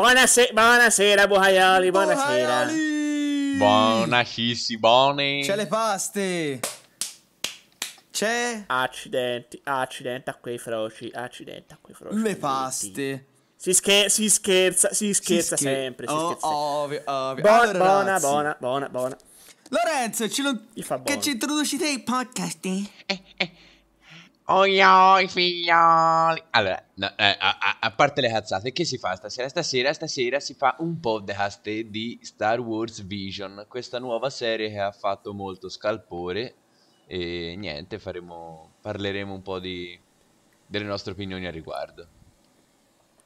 Buonase- buonasera, buhaioli, buonasera. Buhaioli! Buona C'è le paste. C'è... Accidenti, accidenti a quei froci, accidenti a quei froci. Le paste. Si, scher si, scherza, si scherza si scher sempre. Si oh, ovvio, ovvio. Buona, allora, buona, buona, buona, buona. Lorenzo, ce lo... che ci introduci te i podcast? Eh, eh. Oi oi figlioli Allora, no, eh, a, a, parte le cazzate, che si fa stasera? Stasera, stasera si fa un podcast di Star Wars Vision Questa nuova serie che ha fatto molto scalpore E niente, faremo, parleremo un po' di, delle nostre opinioni al riguardo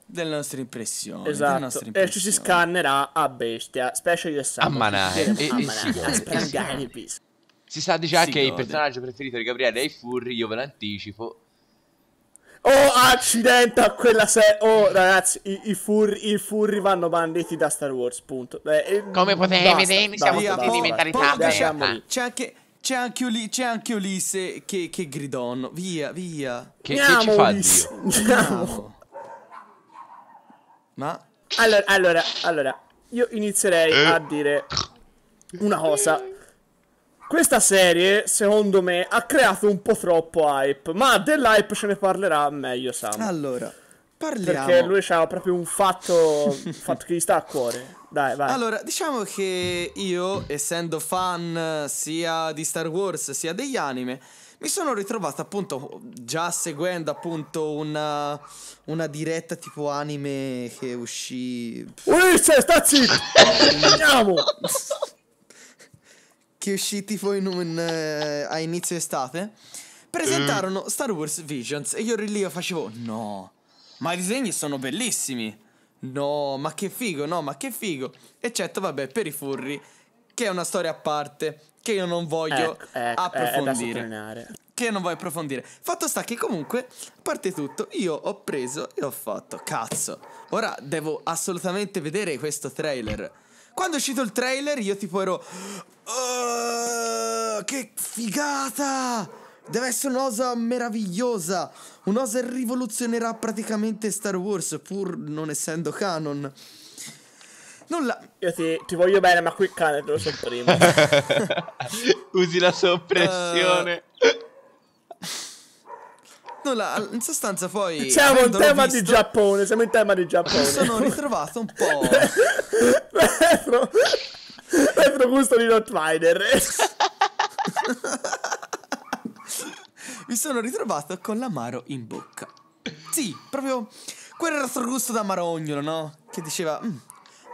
delle nostre impressioni esatto nostre impressioni. e ci si scannerà a bestia specie di a manare e, e, e, e, e, si sa già si che il personaggio preferito di Gabriele è i Furri, io ve l'anticipo. Oh, accidente a quella serie. Oh, ragazzi, i, i, furri, i, furri, vanno banditi da Star Wars, punto. Eh, eh Come potete basta, vedere, siamo basta, tutti diventati tablet. C'è anche... C'è anche, Uli- c'è anche Ulisse che, che gridonno. Via, via. Che, che ci fa Ulisse. Dio? Andiamo. Ma? Allora, allora, allora, io inizierei eh. a dire una cosa questa serie, secondo me, ha creato un po' troppo hype, ma dell'hype ce ne parlerà meglio Sam. Allora, parliamo. Perché lui ha proprio un fatto, un fatto che gli sta a cuore. Dai, vai. Allora, diciamo che io, essendo fan sia di Star Wars sia degli anime, mi sono ritrovato appunto già seguendo appunto una, una diretta tipo anime che uscì. Ulisse, sta zitto! Andiamo! che uscì tipo in un, eh, a inizio estate, presentarono mm. Star Wars Visions e io lì facevo no, ma i disegni sono bellissimi. No, ma che figo, no, ma che figo. Eccetto, vabbè, per i furri, che è una storia a parte, che io non voglio ecco, ecco, approfondire. che non voglio approfondire. Fatto sta che comunque, a parte tutto, io ho preso e ho fatto, cazzo, ora devo assolutamente vedere questo trailer. Quando è uscito il trailer io tipo ero... Oh, che figata! Deve essere un'osa meravigliosa. Un'osa che rivoluzionerà praticamente Star Wars, pur non essendo canon. Nulla. Io ti, ti voglio bene, ma qui cane te lo sopprimo. Usi la soppressione. Uh, eh, nulla, in sostanza poi... Siamo in tema visto, di Giappone, siamo in tema di Giappone. Mi sono ritrovato un po'... Retro... Retro gusto di Rottweiler. mi sono ritrovato con l'amaro in bocca. Sì, proprio quel retro gusto da marognolo, no? Che diceva... Mm,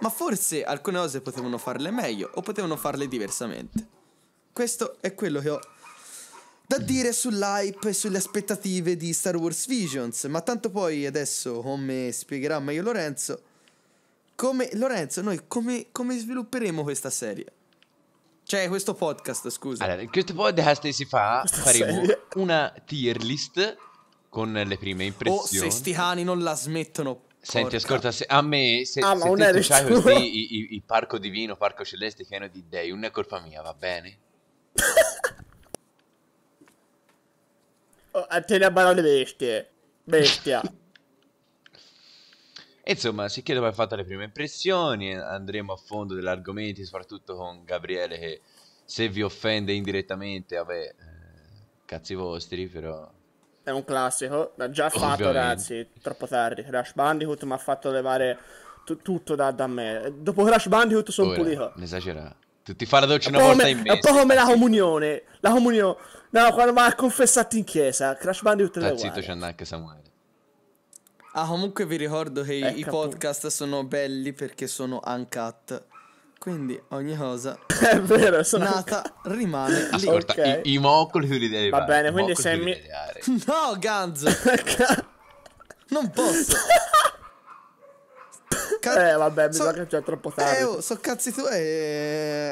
ma forse alcune cose potevano farle meglio o potevano farle diversamente. Questo è quello che ho da dire sull'hype e sulle aspettative di Star Wars Visions, ma tanto poi adesso, come spiegherà meglio Lorenzo, come, Lorenzo, noi come, come svilupperemo questa serie? Cioè, questo podcast, scusa. Allora, in questo podcast si fa, questa faremo serie. una tier list con le prime impressioni. Oh, se sti cani non la smettono, Senti, Porca. ascolta, se, a me, se, ah, se te tu c'hai questi, il parco divino, parco celeste pieno di dei, non è colpa mia, va bene? a te la parola bestia. Bestia. Insomma, si chiede come ha fatto le prime impressioni, andremo a fondo degli argomenti, soprattutto con Gabriele che se vi offende indirettamente, vabbè, eh, cazzi vostri, però... È un classico, l'ha già Ovviamente. fatto ragazzi, troppo tardi. Crash Bandicoot mi ha fatto levare t- tutto da, da, me. Dopo Crash Bandicoot sono pulito. Esagerato. Tu ti fa la doccia una volta me, in mese. È un po' come la comunione. La comunione No, quando mi ha confessato in chiesa, Crash Bandicoot è zitto, c'è anche Samuele. Ah, comunque vi ricordo che eh, i capo. podcast sono belli perché sono uncut. Quindi ogni cosa è vero, sono nata rimane lì. Ascolta, okay. i, i moccoli tu li devi Va bene, quindi se mi... No, Ganzo! non posso! Eh, eh, vabbè, mi so, sa che c'è troppo eh, tardi. Eh, oh, so cazzi tu e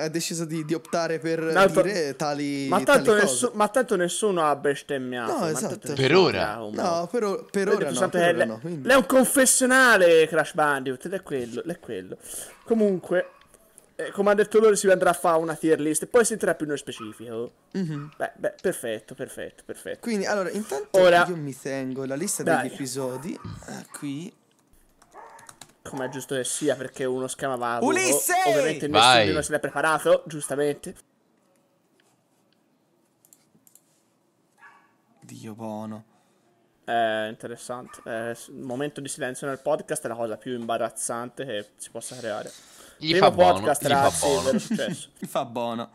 eh, ha deciso di, di, optare per D'altro... dire tali. Ma tanto, tali nessu- ma tanto nessuno ha bestemmiato. No, esatto. Per ora. No, per, o- per ora. No, per ora no, Lei è un confessionale, Crash Bandicoot. Ed è quello, è quello. Comunque. come ha detto loro si andrà a fare una tier list poi si entrerà più nello specifico. Mm-hmm. Beh, beh, perfetto, perfetto, perfetto. Quindi, allora, intanto Ora, io mi tengo la lista dai. degli episodi qui come è giusto che sia, perché uno schema va. Ulisse! Ovviamente nessuno se l'è preparato, giustamente. Dio buono. Eh, interessante. Eh, il momento di silenzio nel podcast è la cosa più imbarazzante che si possa creare. Gli Primo fa podcast buono, era gli fa buono. successo. gli fa buono.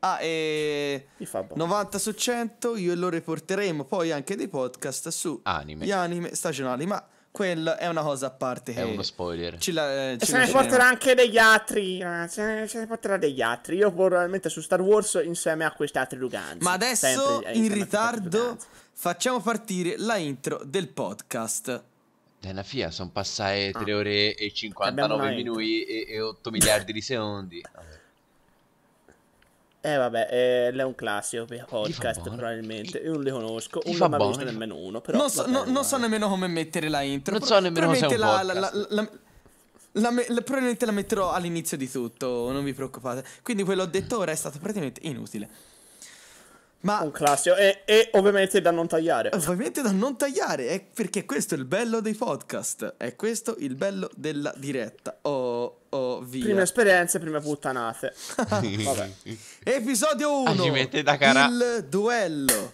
Ah, e 90 su 100 io e lo riporteremo poi anche dei podcast su anime. gli anime stagionali. Ma quello è una cosa a parte. È uno spoiler. Ci la, eh, ci se ne porterà anche degli altri. Eh, se, ne, se ne porterà degli altri. Io probabilmente su Star Wars insieme a questi altri Luganzi. Ma adesso Sempre, eh, in ritardo facciamo partire la intro del podcast. Della FIA sono passate 3 ah. ore e 59 minuti e, e 8 miliardi di secondi. Vabbè. Eh vabbè, eh, è un classico podcast probabilmente, io non li conosco, Ti non ne ho visto nemmeno uno, però... Non so, no, non so, nemmeno come mettere la intro, non so nemmeno come la, la, la, la, la probabilmente la metterò all'inizio di tutto, non vi preoccupate. Quindi quello detto ora è stato praticamente inutile. Ma... Un classico. E, e, ovviamente da non tagliare. Ovviamente da non tagliare, eh, perché questo è il bello dei podcast. È questo il bello della diretta. Oh, oh via. Prime esperienze, prime puttanate. Episodio 1. Ah, cara... Il duello.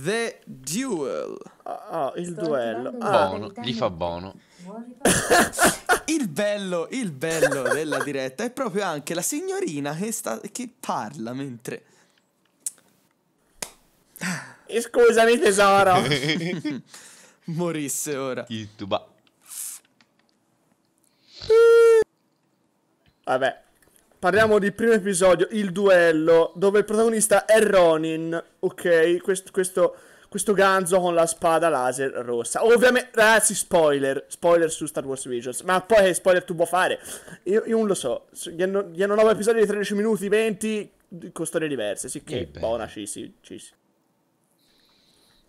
The Duel. Ah, oh, il Sto duello. Ah. Bono, gli fa buono. il bello, il bello della diretta è proprio anche la signorina che, sta, che parla mentre eh, scusami tesoro. Morisse ora. Youtuba. Vabbè. Parliamo di primo episodio, il duello, dove il protagonista è Ronin, ok? Questo, questo, questo ganzo con la spada laser rossa. Ovviamente, ragazzi, spoiler, spoiler su Star Wars Visions, ma poi che spoiler tu puoi fare? Io, io non lo so, gli hanno, gli hanno 9 episodi di 13 minuti, 20, con storie diverse, sì che, buona, ci si, ci si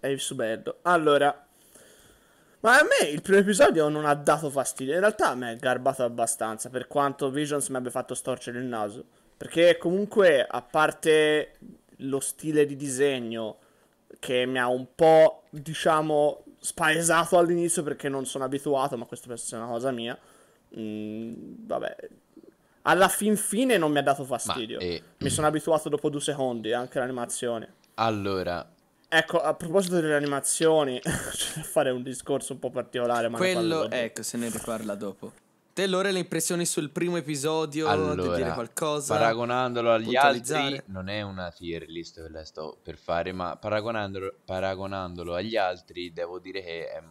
è il suo Allora, ma a me il primo episodio non ha dato fastidio. In realtà a me è garbato abbastanza, per quanto Visions mi abbia fatto storcere il naso. Perché comunque, a parte lo stile di disegno che mi ha un po', diciamo, spaesato all'inizio perché non sono abituato, ma questa penso sia una cosa mia. Mm, vabbè, alla fin fine non mi ha dato fastidio. Ma, eh, mi sono abituato dopo due secondi anche l'animazione. Allora, Ecco, a proposito delle animazioni, c'è fare un discorso un po' particolare, ma Quello, ecco, se ne riparla dopo. Te allora le impressioni sul primo episodio, allora, dire qualcosa, paragonandolo agli altri, non è una tier list che la sto per fare, ma paragonandolo, paragonandolo agli altri devo dire che è,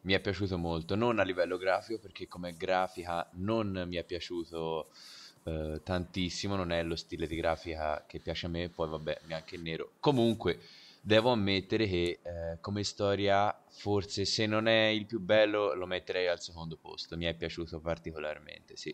mi è piaciuto molto, non a livello grafico perché come grafica non mi è piaciuto eh, tantissimo, non è lo stile di grafica che piace a me, poi vabbè, neanche il nero. Comunque devo ammettere che eh, come storia forse se non è il più bello lo metterei al secondo posto, mi è piaciuto particolarmente, sì.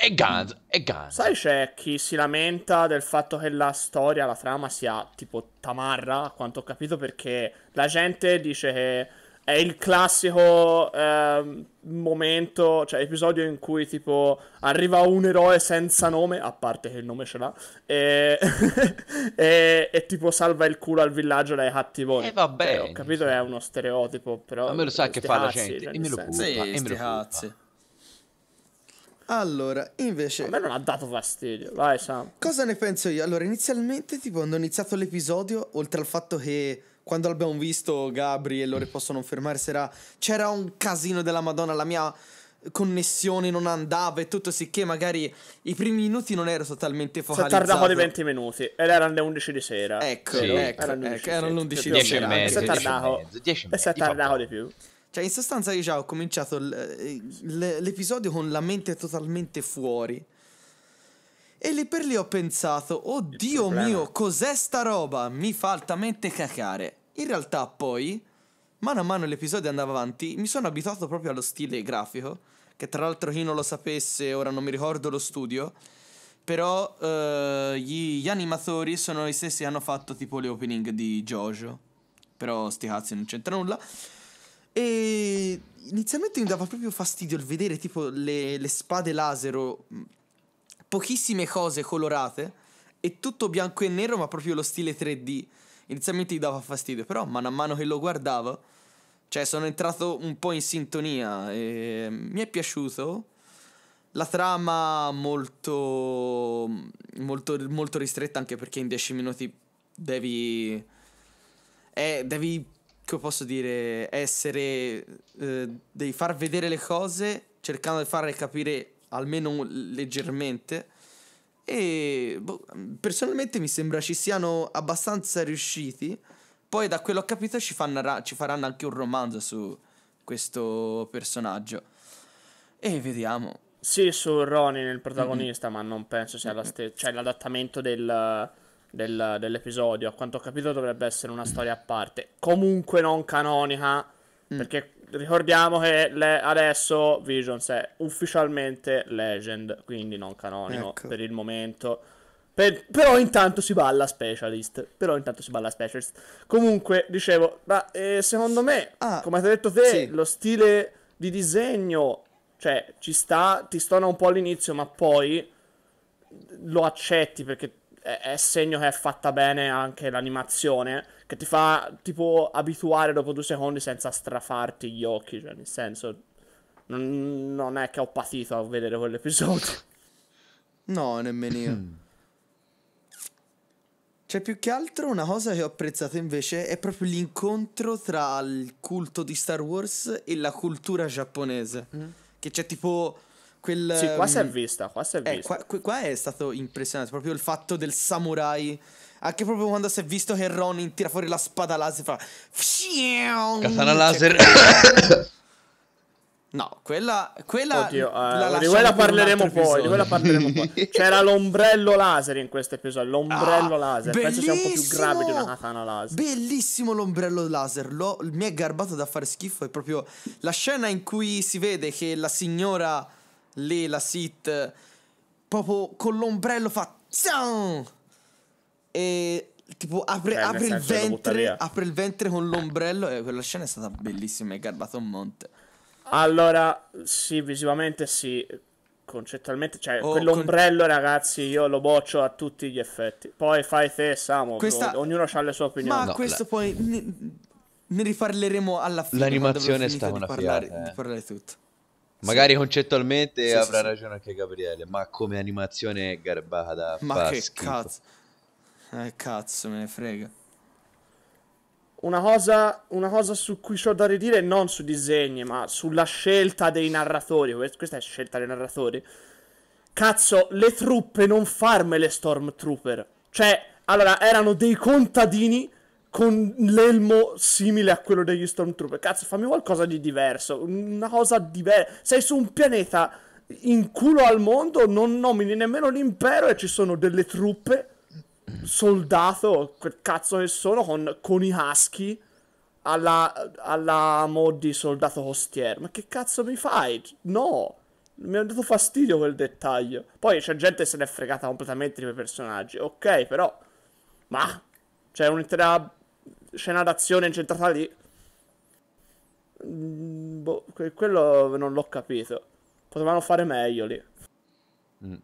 E Guns, e Guns. Sai c'è chi si lamenta del fatto che la storia, la trama sia tipo tamarra, a quanto ho capito, perché la gente dice che è il classico eh, momento, cioè episodio in cui tipo arriva un eroe senza nome, a parte che il nome ce l'ha, e, e, e tipo salva il culo al villaggio dai cattivoni. E eh, vabbè. Cioè, eh, ho capito che è uno stereotipo, però... Ma me lo sa che fa la gente, cioè, e me lo senso. culpa, sì, e me lo Allora, invece... A me non ha dato fastidio, vai Sam. Cosa ne penso io? Allora, inizialmente, tipo, quando ho iniziato l'episodio, oltre al fatto che quando abbiamo visto Gabri e Lore possono fermare, era, c'era un casino della Madonna, la mia connessione non andava e tutto sicché magari i primi minuti non ero totalmente focalizzato. Se tardavo di 20 minuti ed erano le 11 di sera. Ecco, sì. ecco, erano ecco, era le 11 di sera. E se tardavo, e se tardavo di più. Cioè, in sostanza io già ho cominciato l- eh, l- l'episodio con la mente totalmente fuori. E lì per lì ho pensato, oddio mio, cos'è sta roba? Mi fa altamente cacare. In realtà poi, mano a mano l'episodio andava avanti, mi sono abituato proprio allo stile grafico, che tra l'altro chi non lo sapesse, ora non mi ricordo lo studio, però eh, gli, gli, animatori sono gli stessi che hanno fatto tipo le opening di Jojo, però sti cazzi non c'entra nulla. E inizialmente mi dava proprio fastidio il vedere tipo le, le spade lasero pochissime cose colorate e tutto bianco e nero, ma proprio lo stile 3D. Inizialmente gli dava fastidio, però man mano che lo guardavo, cioè sono entrato un po' in sintonia e mi è piaciuto. La trama molto, molto, molto ristretta anche perché in 10 minuti devi... Eh, devi come posso dire, essere, eh, devi far vedere le cose cercando di farle capire almeno leggermente. E boh, personalmente mi sembra ci siano abbastanza riusciti. Poi, da quello che ho capito, ci, fanno, ci faranno anche un romanzo su questo personaggio. E vediamo. Sì, su Ronin il protagonista, mm-hmm. ma non penso sia la stessa. Cioè, l'adattamento del, del, dell'episodio. A quanto ho capito, dovrebbe essere una storia a parte. Comunque non canonica. Mm. Perché ricordiamo che le, adesso Visions è ufficialmente legend, quindi non canonico ecco. per il momento. Per, però intanto si balla specialist. Però intanto si balla specialist. Comunque, dicevo, ma, eh, secondo me, ah, come hai detto te, sì. lo stile di disegno, cioè, ci sta, ti stona un po' all'inizio, ma poi lo accetti perché è, è segno che è fatta bene anche l'animazione che ti fa tipo abituare dopo due secondi senza strafarti gli occhi, cioè nel senso non, non è che ho patito a vedere quell'episodio. No, nemmeno io. C'è più che altro una cosa che ho apprezzato invece è proprio l'incontro tra il culto di Star Wars e la cultura giapponese. Mm. Che c'è tipo quel... Sì, qua um... si è mm, vista, qua si è eh, vista. Qua, qua, è stato impressionante, proprio il fatto del samurai anche proprio quando si è visto che Ronin tira fuori la spada cioè, laser fa... Katana laser. Cioè, No, quella, quella Oddio, eh, la di quella parleremo poi, di quella parleremo poi. C'era l'ombrello laser in questo episodio, l'ombrello ah, laser, penso sia un po' più grave di una katana laser. Bellissimo l'ombrello laser, Lo, mi è garbato da fare schifo, è proprio la scena in cui si vede che la signora lì, la Sith, proprio con l'ombrello fa... Zang! e tipo apre, eh, apre il ventre, apre il ventre con l'ombrello e quella scena è stata bellissima e garbato un monte. Allora, sì, visivamente sì, concettualmente, cioè oh, quell'ombrello con... ragazzi io lo boccio a tutti gli effetti. Poi fai te, Samu Questa... ognuno ha le sue opinioni. Ma no, questo la... poi ne... ne, riparleremo alla fine. L'animazione sta una di parlare, fiata, eh. di parlare tutto. Magari sì. concettualmente sì, avrà sì, ragione anche Gabriele, ma come animazione garbata. Ma che schifo. cazzo. Eh, cazzo, me ne frega. Una cosa, una cosa su cui ho da ridire, non su disegni, ma sulla scelta dei narratori. Questa è scelta dei narratori. Cazzo, le truppe, non farmele Stormtrooper. Cioè, allora, erano dei contadini con l'elmo simile a quello degli Stormtrooper. Cazzo, fammi qualcosa di diverso. Una cosa diversa. Sei su un pianeta in culo al mondo, non nomini nemmeno l'impero e ci sono delle truppe soldato, quel cazzo che sono, con, con i husky alla, alla mod di soldato costiero. Ma che cazzo mi fai? No! Mi ha dato fastidio quel dettaglio. Poi c'è gente che se n'è fregata completamente di quei personaggi. Ok, però... Ma... C'è un'intera scena d'azione incentrata lì. Mm, boh, quello non l'ho capito. Potevano fare meglio lì. Mm.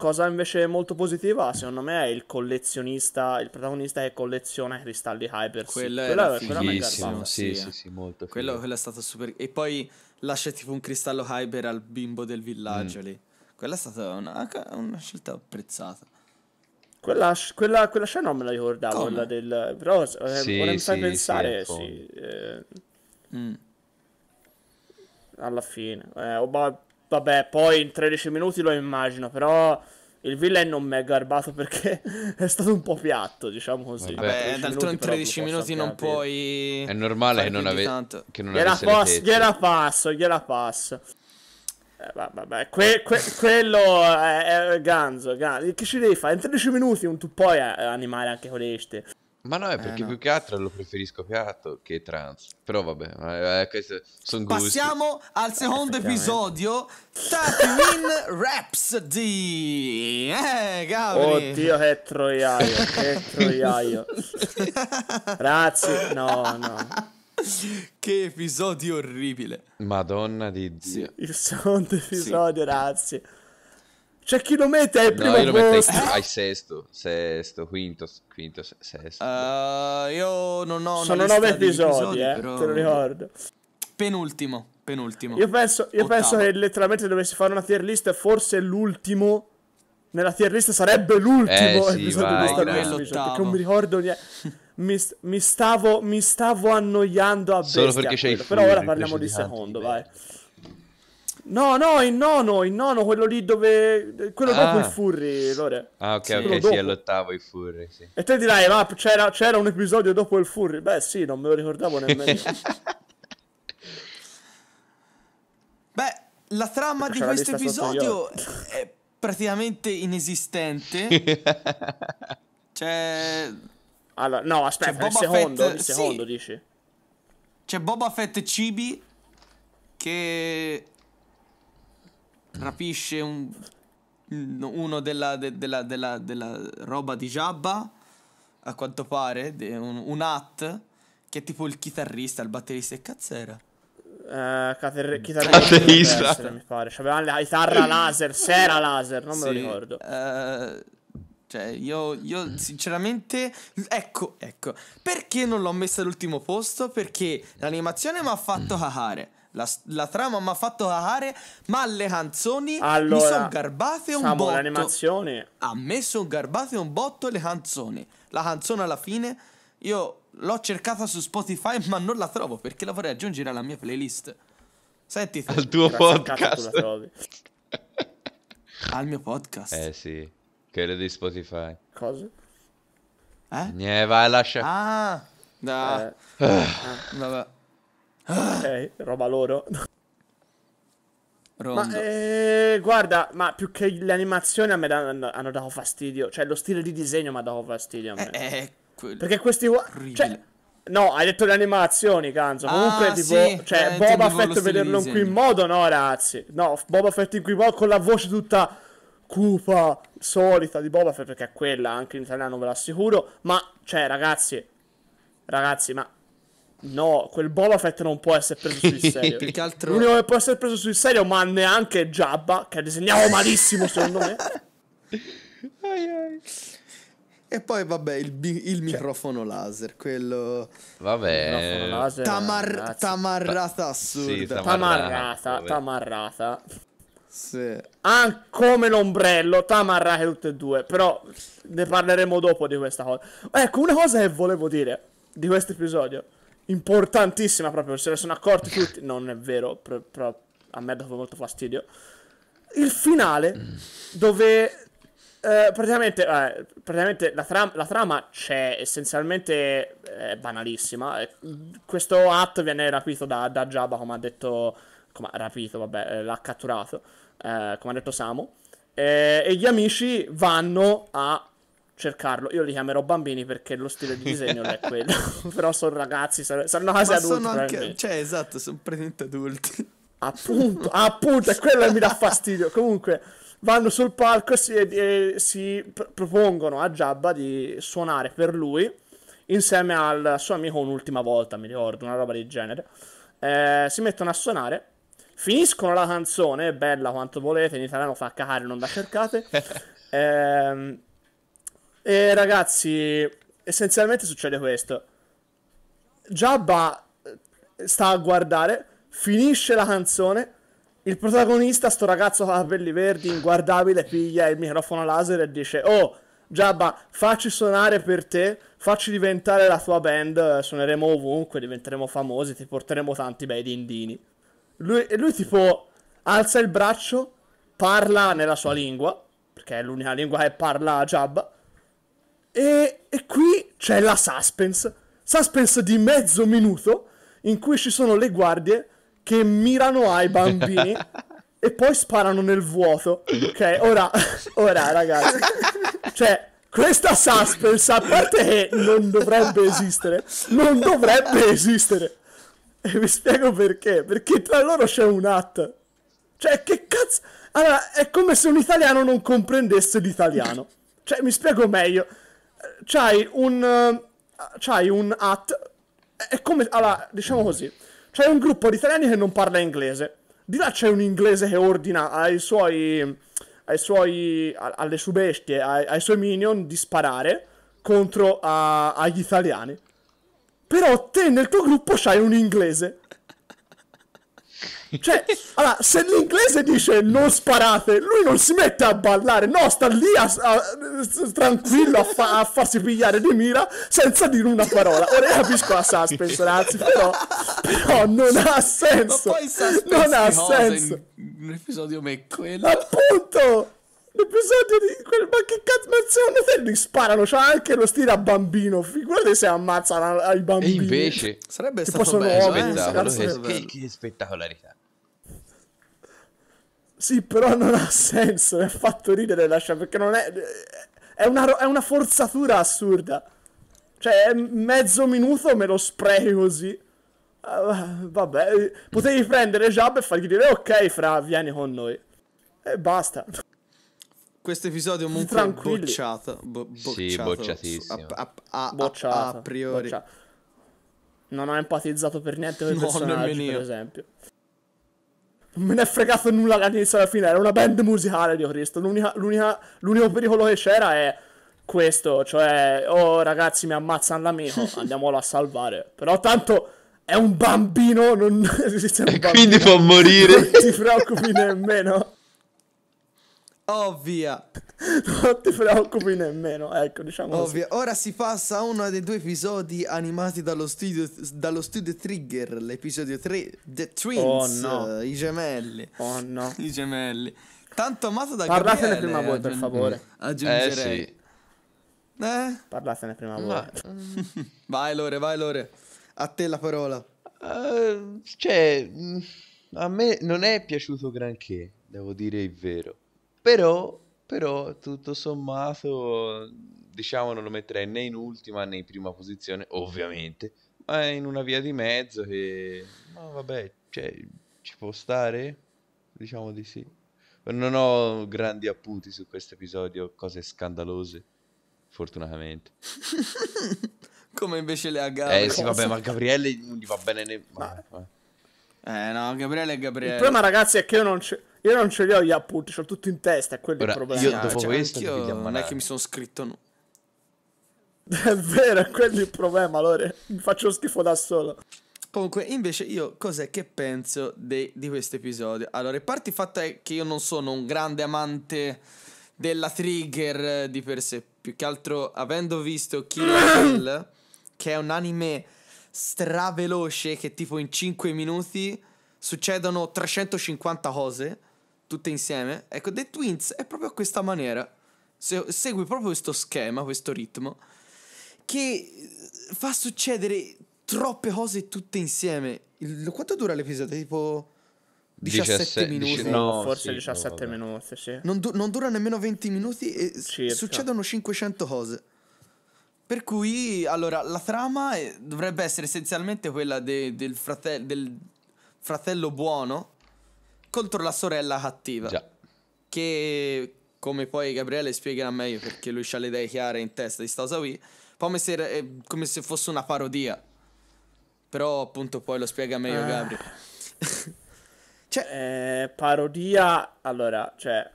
Cosa invece molto positiva, secondo me, è il collezionista, il protagonista che colleziona i cristalli hyper. Quello era fighissimo, sì, sì, sì, molto quello, quello, è stato super... E poi lascia tipo un cristallo hyper al bimbo del villaggio mm. lì. Quella è stata una, una scelta apprezzata. Quella, quella, quella, scena non me la ricordavo, quella del... Però eh, sì, mi fai sì, pensare, sì. sì eh, mm. Alla fine. Eh, Vabbè, poi in 13 minuti lo immagino, però il villain non mi è garbato perché è stato un po' piatto, diciamo così. Vabbè, d'altronde in 13 minuti non puoi... È normale che non, ave... che non gliela avesse passo, Gliela passo, gliela passo. Eh, vabbè, que, eh. que, quello è, è ganzo, ganzo. Che ci devi fare? In 13 minuti un tu puoi animare anche con queste. Ma no, è eh, perché eh, no. più che altro lo preferisco piatto che trans. Però vabbè, eh, questi sono gusti. Passiamo al eh, secondo eh, episodio. Tatooine Raps di... Eh, Gabri. Oddio, che troiaio, che troiaio. Grazie. No, no. Che episodio orribile. Madonna di Dio. Il secondo episodio, sì. grazie. C'è cioè, chi lo mette al primo no, io lo posto. Ai, ai sesto, sesto, quinto, quinto, sesto. Uh, io non ho Sono nove episodi, eh, però... te lo ricordo. Penultimo, penultimo. Io penso, io penso che letteralmente dovessi fare una tier list forse l'ultimo nella tier list sarebbe l'ultimo eh, sì, episodio vai, di Star Wars perché non mi ricordo niente. Mi, mi, stavo, mi stavo annoiando a bestia. Solo perché c'è il Però ora parliamo di secondo, vai. Bene. No, no, il nono, il nono, quello lì dove... Quello ah. dopo il ah. Furry, Lore. Ah, ok, sì, ok, sì, è l'ottavo il Furry, sì. E te dirai, ma c'era, c'era, un episodio dopo il Furry? Beh, sì, non me lo ricordavo nemmeno. Beh, la trama Perché di questo episodio è praticamente inesistente. cioè... Allora, no, aspetta, il secondo, Fett... il secondo, sì. dici? C'è Boba Fett Cibi che rapisce un, uno della, de, della, della, della, roba di Jabba, a quanto pare, de, un, un hat, che è tipo il chitarrista, il batterista e cazzo era? Eh, cater- chitarrista mi pare. C'aveva la chitarra laser, sera laser, non me sì, lo ricordo. Uh, cioè, io, io, sinceramente. Ecco, ecco. Perché non l'ho messa all'ultimo posto? Perché l'animazione mi ha fatto cagare. La, la trama mi ha fatto cagare, ma le canzoni allora, mi sono garbate un Samu, botto. l'animazione. A me sono garbate un botto le canzoni. La canzone alla fine, io l'ho cercata su Spotify, ma non la trovo perché la vorrei aggiungere alla mia playlist. Senti, al tuo podcast. al mio podcast. Eh sì, quello di Spotify. Cosa? Eh? Ne vai, lascia. Ah, no. Eh. Ah. Vabbè. Ok, roba loro. Rondo. Ma eh, guarda, ma più che le animazioni a me danno, hanno dato fastidio. Cioè, lo stile di disegno mi ha dato fastidio. A me. Eh, eh, Perché questi. Cioè, no, hai detto le animazioni, Canzo. Ah, Comunque, ah, tipo. Sì, eh, cioè, Boba Fett vederlo in quel modo, no, ragazzi. No, Boba Fett in quel modo con la voce tutta cupa, solita di Boba Fett. Perché è quella, anche in italiano, ve l'assicuro. Ma, cioè, ragazzi. Ragazzi, ma No, quel Boba Fett non può essere preso sul serio. che altro... L'unico che può essere preso sul serio, ma neanche Jabba, che disegniamo malissimo secondo me. ai ai. E poi vabbè il, bi- il cioè. microfono laser, quello... Vabbè... Laser, Tamar- tamarrata assurda. Sì, tamarrata, tamarrata. Sì. Ah, come l'ombrello, tamarrate tutte e due, però ne parleremo dopo di questa cosa. Ecco, una cosa che volevo dire di questo episodio importantissima proprio, se ne sono accorti tutti, non è vero, però a me dava molto fastidio. Il finale, dove eh, praticamente, eh, praticamente la, tra la, trama c'è, essenzialmente eh, banalissima. Eh, questo atto viene rapito da, da Jabba, come ha detto, come ha rapito, vabbè, eh, l'ha catturato, eh, come ha detto Samu. e gli amici vanno a cercarlo. Io li chiamerò bambini perché lo stile di disegno non è quello. Però sono ragazzi, saranno quasi adulti. Sono anche... Cioè, esatto, sono praticamente adulti. Appunto, appunto, è quello che mi dà fastidio. Comunque, vanno sul palco e si, e, si pr- propongono a Jabba di suonare per lui insieme al suo amico un'ultima volta, mi ricordo, una roba del genere. Eh, si mettono a suonare finiscono la canzone, bella quanto volete, in italiano fa cacare, non la cercate. ehm, e ragazzi, essenzialmente succede questo. Giabba eh, sta a guardare, finisce la canzone, il protagonista, sto ragazzo con capelli verdi, inguardabile, piglia il microfono laser e dice Oh, Giabba, facci suonare per te, facci diventare la tua band, suoneremo ovunque, diventeremo famosi, ti porteremo tanti bei dindini. Lui, e lui tipo alza il braccio, parla nella sua lingua, perché è l'unica lingua che parla Giabba. E, e qui c'è la suspense, suspense di mezzo minuto, in cui ci sono le guardie che mirano ai bambini e poi sparano nel vuoto. Ok, ora, ora ragazzi, cioè questa suspense, a parte che non dovrebbe esistere, non dovrebbe esistere. E vi spiego perché, perché tra loro c'è un at. Cioè, che cazzo... Allora, è come se un italiano non comprendesse l'italiano. Cioè, mi spiego meglio c'hai un... c'hai un at... È come... Allora, diciamo così. C'hai un gruppo di italiani che non parla inglese. Di là c'è un inglese che ordina ai suoi... Ai suoi alle sue bestie, ai, ai, suoi minion di sparare contro a, agli italiani. Però te nel tuo gruppo c'hai un inglese cioè, allora, se l'inglese dice non sparate, lui non si mette a ballare, no, sta lì a, a, tranquillo a, fa, a, farsi pigliare di mira senza dire una parola. Ora capisco la suspense, ragazzi, però, però non ha senso. Ma poi non ha senso. Un episodio me quello. Appunto! L'episodio di quel... Ma che cazzo? Ma secondo te li sparano? C'ha anche lo stile a bambino. Figurate se ammazzano ai bambini. E invece sarebbe stato un Muovere, eh, che, che spettacolarità. Sì, però non ha senso, mi ha fatto ridere la scena, perché non è... È una, è una forzatura assurda. Cioè, mezzo minuto me lo sprechi così. Uh, vabbè, potevi prendere Jab e fargli dire ok, fra, vieni con noi. E basta. Questo episodio è molto bocciato. Bo- bocciato. Sì, bocciatissimo. A, a, a, bocciato, a priori. Bocciato. Non ho empatizzato per niente con il no, personaggio, per esempio. Non me ne è fregato nulla all'inizio alla fine, era una band musicale Dio Cristo. l'unico pericolo che c'era è questo, cioè, oh ragazzi mi ammazzano l'amico, andiamolo a salvare. Però tanto è un bambino, non un bambino. E quindi può morire. Non ti preoccupi nemmeno. Ovvia. non ti preoccupi nemmeno, ecco, diciamo. Ovvia. Così. Ora si passa a uno dei due episodi animati dallo studio, dallo studio Trigger, l'episodio 3, The Twins, oh, no. i gemelli. Oh no. I gemelli. Tanto amato da Parlatene Gabriele. prima voi, aggiung- per favore. Aggiungerei. Eh, sì. Eh? Parlatene prima voi. Ma... Mm. vai Lore, vai Lore. A te la parola. Uh, cioè, mm, a me non è piaciuto granché, devo dire il vero. Però, però tutto sommato, diciamo, non lo metterei né in ultima né in prima posizione, ovviamente, ma in una via di mezzo che, ma vabbè, cioè, ci può stare? Diciamo di sì. Non ho grandi appunti su questo episodio, cose scandalose, fortunatamente. Come invece le ha Gabriele. Eh sì, vabbè, ma Gabriele non gli va bene ne... ma... Ma... Eh no, Gabriele è Gabriele. Il problema, ragazzi, è che io non c'è. Io non ce li ho gli appunti, ce tutto in testa, è quello Ora, il problema. Io ah, dopo cioè, questo non è che mi sono scritto. No. è vero, è quello il problema, Lore. Mi faccio schifo da solo. Comunque, invece, io cos'è che penso de- di questo episodio? Allora, in parte il fatto è che io non sono un grande amante della trigger di per sé. Più che altro, avendo visto Kill Bill, che è un anime straveloce che tipo in 5 minuti succedono 350 cose tutte insieme. Ecco, The Twins è proprio questa maniera. Se- segui proprio questo schema, questo ritmo che fa succedere troppe cose tutte insieme. Il, quanto dura l'episodio? Tipo 17 17, minuti? 19, no, forse sì, 17 no, minuti, sì. Non, du- non, dura nemmeno 20 minuti e Circa. succedono 500 cose. Per cui, allora, la trama è- dovrebbe essere essenzialmente quella de- del, frate- del fratello buono contro la sorella cattiva. Già. Che, come poi Gabriele spiegherà meglio, perché lui ha le idee chiare in testa di sta cosa qui, come se, è eh, come se fosse una parodia. Però appunto poi lo spiega meglio Ah. Eh. Gabriele. Cioè, Eh, parodia, allora, cioè,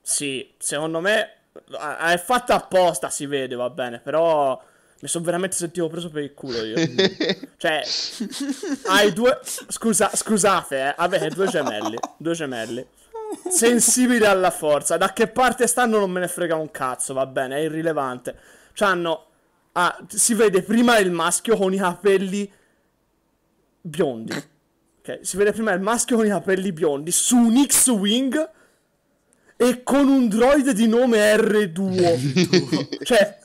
sì, secondo me Ah, ah, è fatta apposta, si vede, va bene, però... Mi sono veramente sentito preso per il culo io. cioè, hai due... Scusa, scusate, eh. Avete due gemelli. Due gemelli. Sensibili alla forza. Da che parte stanno non me ne frega un cazzo, va bene, è irrilevante. C'hanno... Ah, si vede prima il maschio con i capelli biondi. Ok, si vede prima il maschio con i capelli biondi su un X-Wing e con un droide di nome R2. cioè,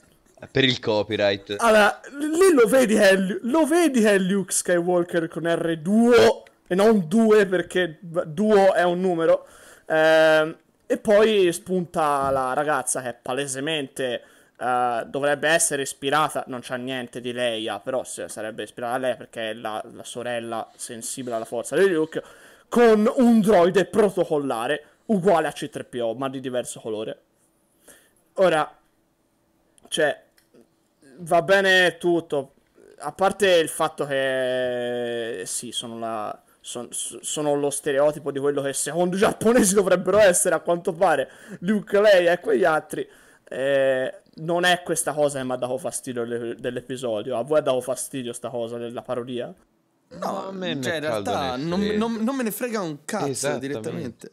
per il copyright. Allora, lì lo vedi, è, lo vedi che Skywalker con R2 e non 2 perché duo è un numero. Eh, e poi spunta la ragazza che palesemente eh, dovrebbe essere ispirata, non c'ha niente di Leia, però sarebbe ispirata a lei perché è la, la sorella sensibile alla forza di Luke, con un droide protocollare uguale a C3PO, ma di diverso colore. Ora, cioè, va bene tutto, a parte il fatto che eh, sì, sono, la, son, sono lo stereotipo di quello che secondo i giapponesi dovrebbero essere, a quanto pare, Luke, lei e quegli altri. Eh, non è questa cosa che mi ha dato fastidio dell'episodio. A voi ha dato fastidio sta cosa della parodia? No, a me cioè, in realtà non, non, non, me ne frega un cazzo direttamente.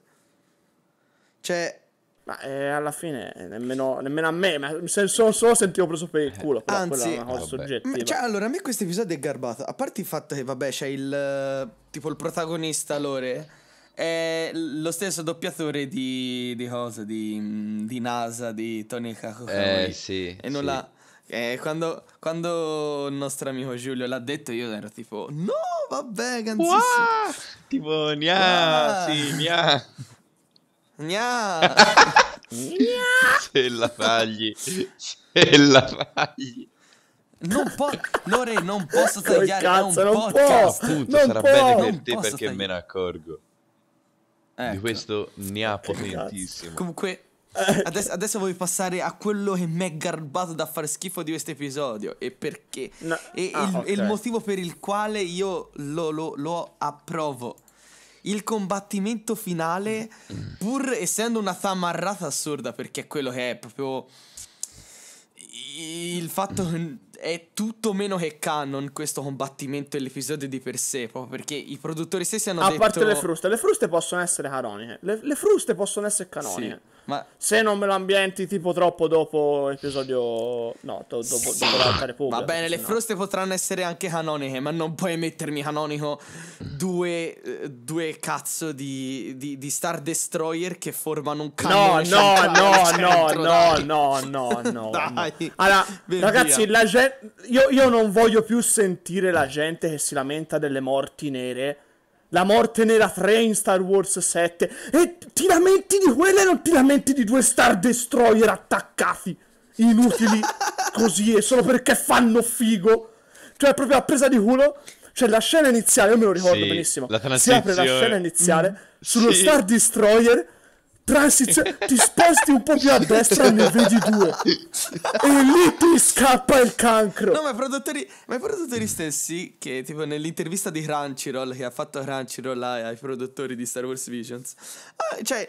Cioè, ma eh, alla fine eh, nemmeno, nemmeno a me, ma se, solo, solo sentivo preso per il culo. Però Anzi, quella è una cosa soggettiva. Mm, cioè, allora, a me questo episodio è garbato. A parte il fatto che, vabbè, c'è il eh, tipo il protagonista Lore. È lo stesso doppiatore di, di cosa? Di, mm, di, NASA, di Tony Kakokami. Eh, sì. E non sì. l'ha. Eh, quando, quando, il nostro amico Giulio l'ha detto, io ero tipo, no, vabbè, ganzissimo. Wow! Tipo, ah. gna, wow. sì, gna. Gna! Ce la fagli. Ce la fagli. Non può, Lore, non posso tagliare cazzo, è un non podcast. Può, Appunto, non sarà può. bene per te perché tagliare. me ne accorgo. Ecco. Di questo ne ha potentissimo. Comunque, eh. adesso, adesso voglio passare a quello che mi è garbato da fare schifo di questo episodio e perché. No. E ah, il, okay. il, motivo per il quale io lo, lo, lo approvo il combattimento finale, mm. pur essendo una zamarrata assurda, perché è quello che è proprio il fatto che è tutto meno che canon questo combattimento e l'episodio di per sé, proprio perché i produttori stessi hanno a detto... A parte le fruste, le fruste possono essere canoniche, le, le fruste possono essere canoniche. Sì. Ma... Se non me lo ambienti tipo troppo dopo episodio... No, do, dopo, sì. dopo l'Alta Repubblica. Va bene, le no. fruste potranno essere anche canoniche, ma non puoi mettermi canonico due, eh, due cazzo di, di, di, Star Destroyer che formano un canone. No, no, no, no, no, no, no, Dai. no. Allora, ben ragazzi, gente... io, io non voglio più sentire la gente che si lamenta delle morti nere la morte nera 3 in Star Wars 7 e ti lamenti di quella e non ti lamenti di due Star Destroyer attaccati inutili così e solo perché fanno figo cioè proprio a presa di culo cioè la scena iniziale io me lo ricordo sì, benissimo si apre la scena iniziale mm, sullo sì. Star Destroyer transizione, ti sposti un po' più a destra e ne vedi due e lì ti scappa il cancro. No, ma i produttori, ma i produttori stessi, che tipo nell'intervista di Crunchyroll, che ha fatto Crunchyroll ai produttori di Star Wars Visions, ah, cioè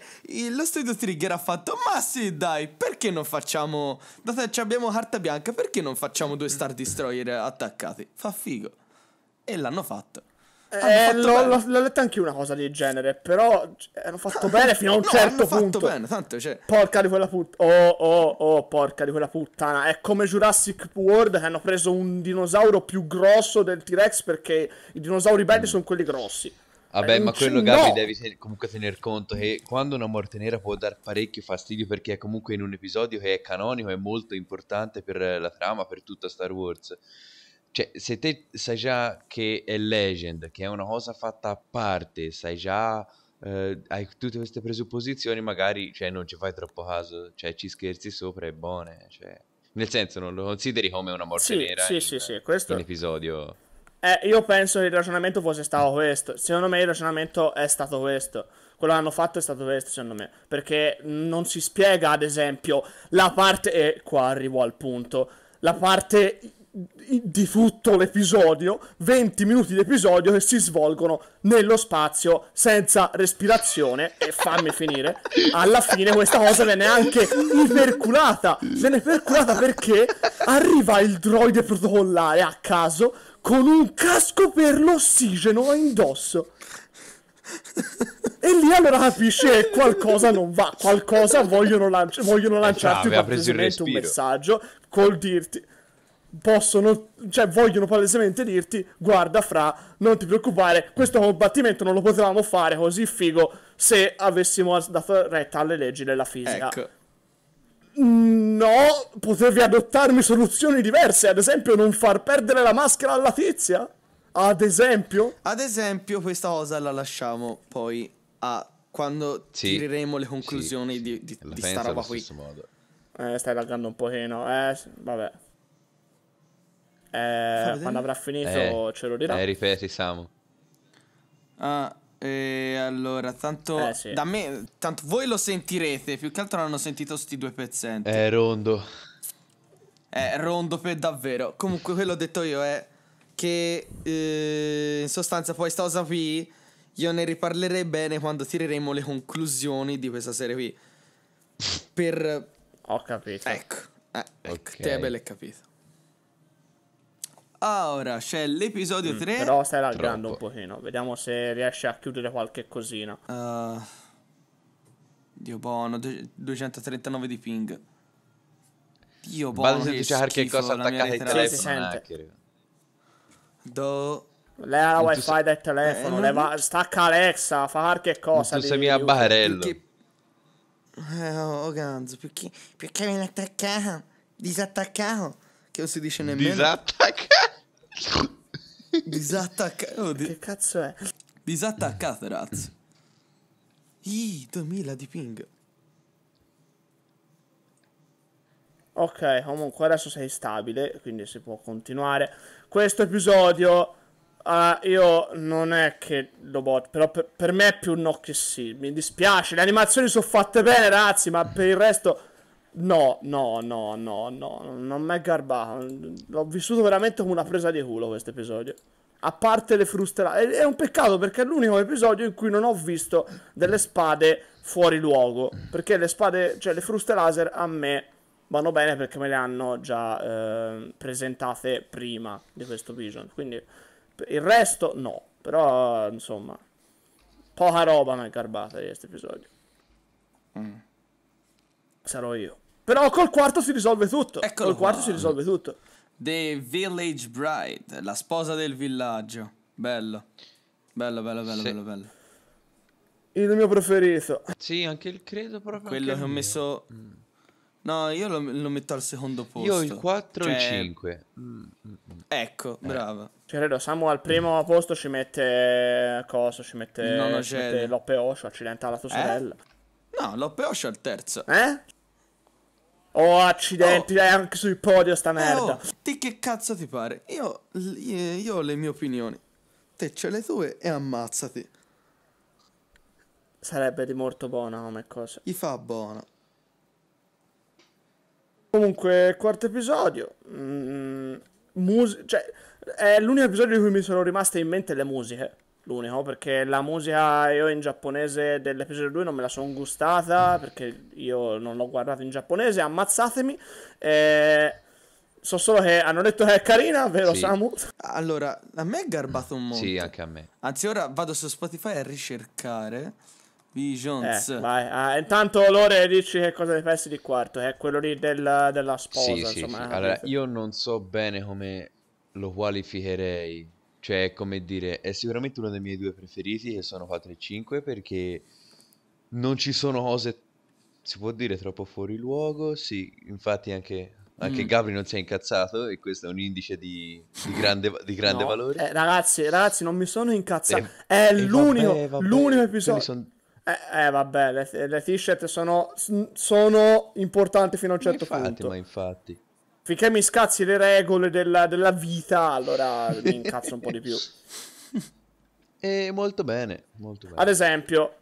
lo studio Trigger ha fatto, ma sì dai, perché non facciamo, dato che abbiamo carta bianca, perché non facciamo due Star Destroyer attaccati? Fa figo. E l'hanno fatto. Eh, l'ho, letta anche una cosa del genere, però cioè, hanno fatto bene fino a un no, certo punto. Fatto Bene, tanto, cioè... Porca di quella puttana. Oh, oh, oh, porca di quella puttana. È come Jurassic World che hanno preso un dinosauro più grosso del T-Rex perché i dinosauri belli mm. sono quelli grossi. Vabbè, eh, ma quello Gabri no. devi ten- comunque tener conto che quando una morte nera può dar parecchio fastidio perché è comunque in un episodio che è canonico, è molto importante per la trama, per tutta Star Wars. Cioè, se te sai già che è Legend, che è una cosa fatta a parte, sai già... Eh, hai tutte queste presupposizioni, magari cioè, non ci fai troppo caso, cioè, ci scherzi sopra e buone. Cioè... Nel senso, non lo consideri come una morte sì, nera sì, in, sì, sì, questo... in episodio. Eh, io penso che il ragionamento fosse stato questo. Secondo me il ragionamento è stato questo. Quello che hanno fatto è stato questo, secondo me. Perché non si spiega, ad esempio, la parte. E qua arrivo al punto. La parte di tutto l'episodio, 20 minuti di episodio che si svolgono nello spazio senza respirazione e fammi finire. Alla fine questa cosa viene anche iperculata, venne perculata perché arriva il droide protocollare a caso con un casco per l'ossigeno indosso. E lì allora capisce che qualcosa non va, qualcosa vogliono, lanci- vogliono lanciarti cioè, un messaggio col dirti possono, cioè vogliono palesemente dirti guarda fra, non ti preoccupare, questo combattimento non lo potevamo fare così figo se avessimo dato retta alle leggi della fisica. Ecco. Mm, no, potevi adottarmi soluzioni diverse, ad esempio non far perdere la maschera alla tizia. Ad esempio? Ad esempio questa cosa la lasciamo poi a quando sì. tireremo le conclusioni sì, di, di, di sta roba qui. Modo. Eh, stai laggando un pochino, eh, vabbè. Eh, quando avrà finito eh, ce lo dirà. Eh, ripeti, Samu. Ah, e eh, allora, tanto eh, sì. da me, tanto voi lo sentirete, più che altro l'hanno sentito sti due pezzenti. Eh, rondo. Eh, rondo per davvero. Comunque, quello detto io è eh, che eh, in sostanza poi sta cosa qui io ne riparlerei bene quando tireremo le conclusioni di questa serie qui. Per... Ho capito. Ecco, eh, ecco, okay. te belle capito. Ora c'è l'episodio mm, 3. Però stai allargando un pochino. Vediamo se riesci a chiudere qualche cosina. Uh, Dio buono, 239 di ping. Dio buono. Vado a cercare che cosa attaccata ai telefoni. Lei ha la wifi del telefono, eh, leva... stacca Alexa, fa qualche cosa. Tu sei mia barello. Perché... Eh, oh, oh, Ganzo, perché, perché viene attaccato? Disattaccato? Che non si dice nemmeno. Disattaccato? Disattaccato. Oh, di... Che cazzo è? Disattaccato, razzo. Ih, 2000 di ping. Ok, comunque adesso sei stabile, quindi si può continuare. Questo episodio, uh, io non è che lo bot, però per, per me è più no che sì. Mi dispiace, le animazioni sono fatte bene, ragazzi, ma per il resto No, no, no, no, no, non mi è garbato. L'ho vissuto veramente come una presa di culo questo episodio. A parte le frustrate. È un peccato perché è l'unico episodio in cui non ho visto delle spade fuori luogo. Perché le spade, cioè le fruste laser a me vanno bene perché me le hanno già eh, presentate prima di questo vision. Quindi il resto no. Però insomma, poca roba mi è garbata di questo episodio. Mm sarò io. Però col quarto si risolve tutto. Eccolo col quarto si risolve tutto. The Village Bride, la sposa del villaggio. Bello. Bello, bello, bello, sì. bello, bello. Il mio preferito. Sì, anche il credo proprio. Quello che ho messo... Mm. No, io lo, lo, metto al secondo posto. Io il 4 cioè... e il 5. Cioè, mm, mm, eh. Ecco, eh. brava. Cioè, credo, Samu al primo posto ci mette... Cosa? Ci mette... No, ci mette Lope Osho, accidentale la tua eh? sorella. No, l'Oppeosha è il terzo. Eh? Oh, accidenti, oh. anche sul podio sta oh, merda. Eh, oh, ti che cazzo ti pare? Io, io ho le mie opinioni. Te ce le tue e ammazzati. Sarebbe di molto buona come cosa. Gli fa buona. Comunque, quarto episodio. Mm, cioè, è l'unico episodio di cui mi sono rimaste in mente le musiche. L'unico perché la musica io in giapponese dell'episodio 2 non me la sono gustata perché io non l'ho guardato in giapponese, ammazzatemi. Eh, so solo che hanno detto che è carina, vero sì. Samu? Allora, a me è garbato un mondo. Sì, anche a me. Anzi, ora vado su Spotify a ricercare Visions. Eh, ah, intanto Lore dici che cosa ne pensi di quarto, è quello lì del, della sposa. Sì, insomma, sì, sì. Allora, io non so bene come lo qualificherei cioè, come dire, è sicuramente uno dei miei due preferiti, che sono 4 e 5, perché non ci sono cose, si può dire, troppo fuori luogo. Sì, infatti anche, anche mm. Gabri non si è incazzato e questo è un indice di, di grande, di grande no. valore. Eh, ragazzi, ragazzi, non mi sono incazzato. Eh, è eh, l'unico, vabbè, vabbè. l'unico episodio... Sono... Eh, eh, vabbè, le, le t-shirt sono, sono importanti fino a un certo ma infatti, punto. Ma infatti, finché mi scazzi le regole della, della vita, allora mi incazzo un po' di più. E molto bene, molto bene. Ad esempio,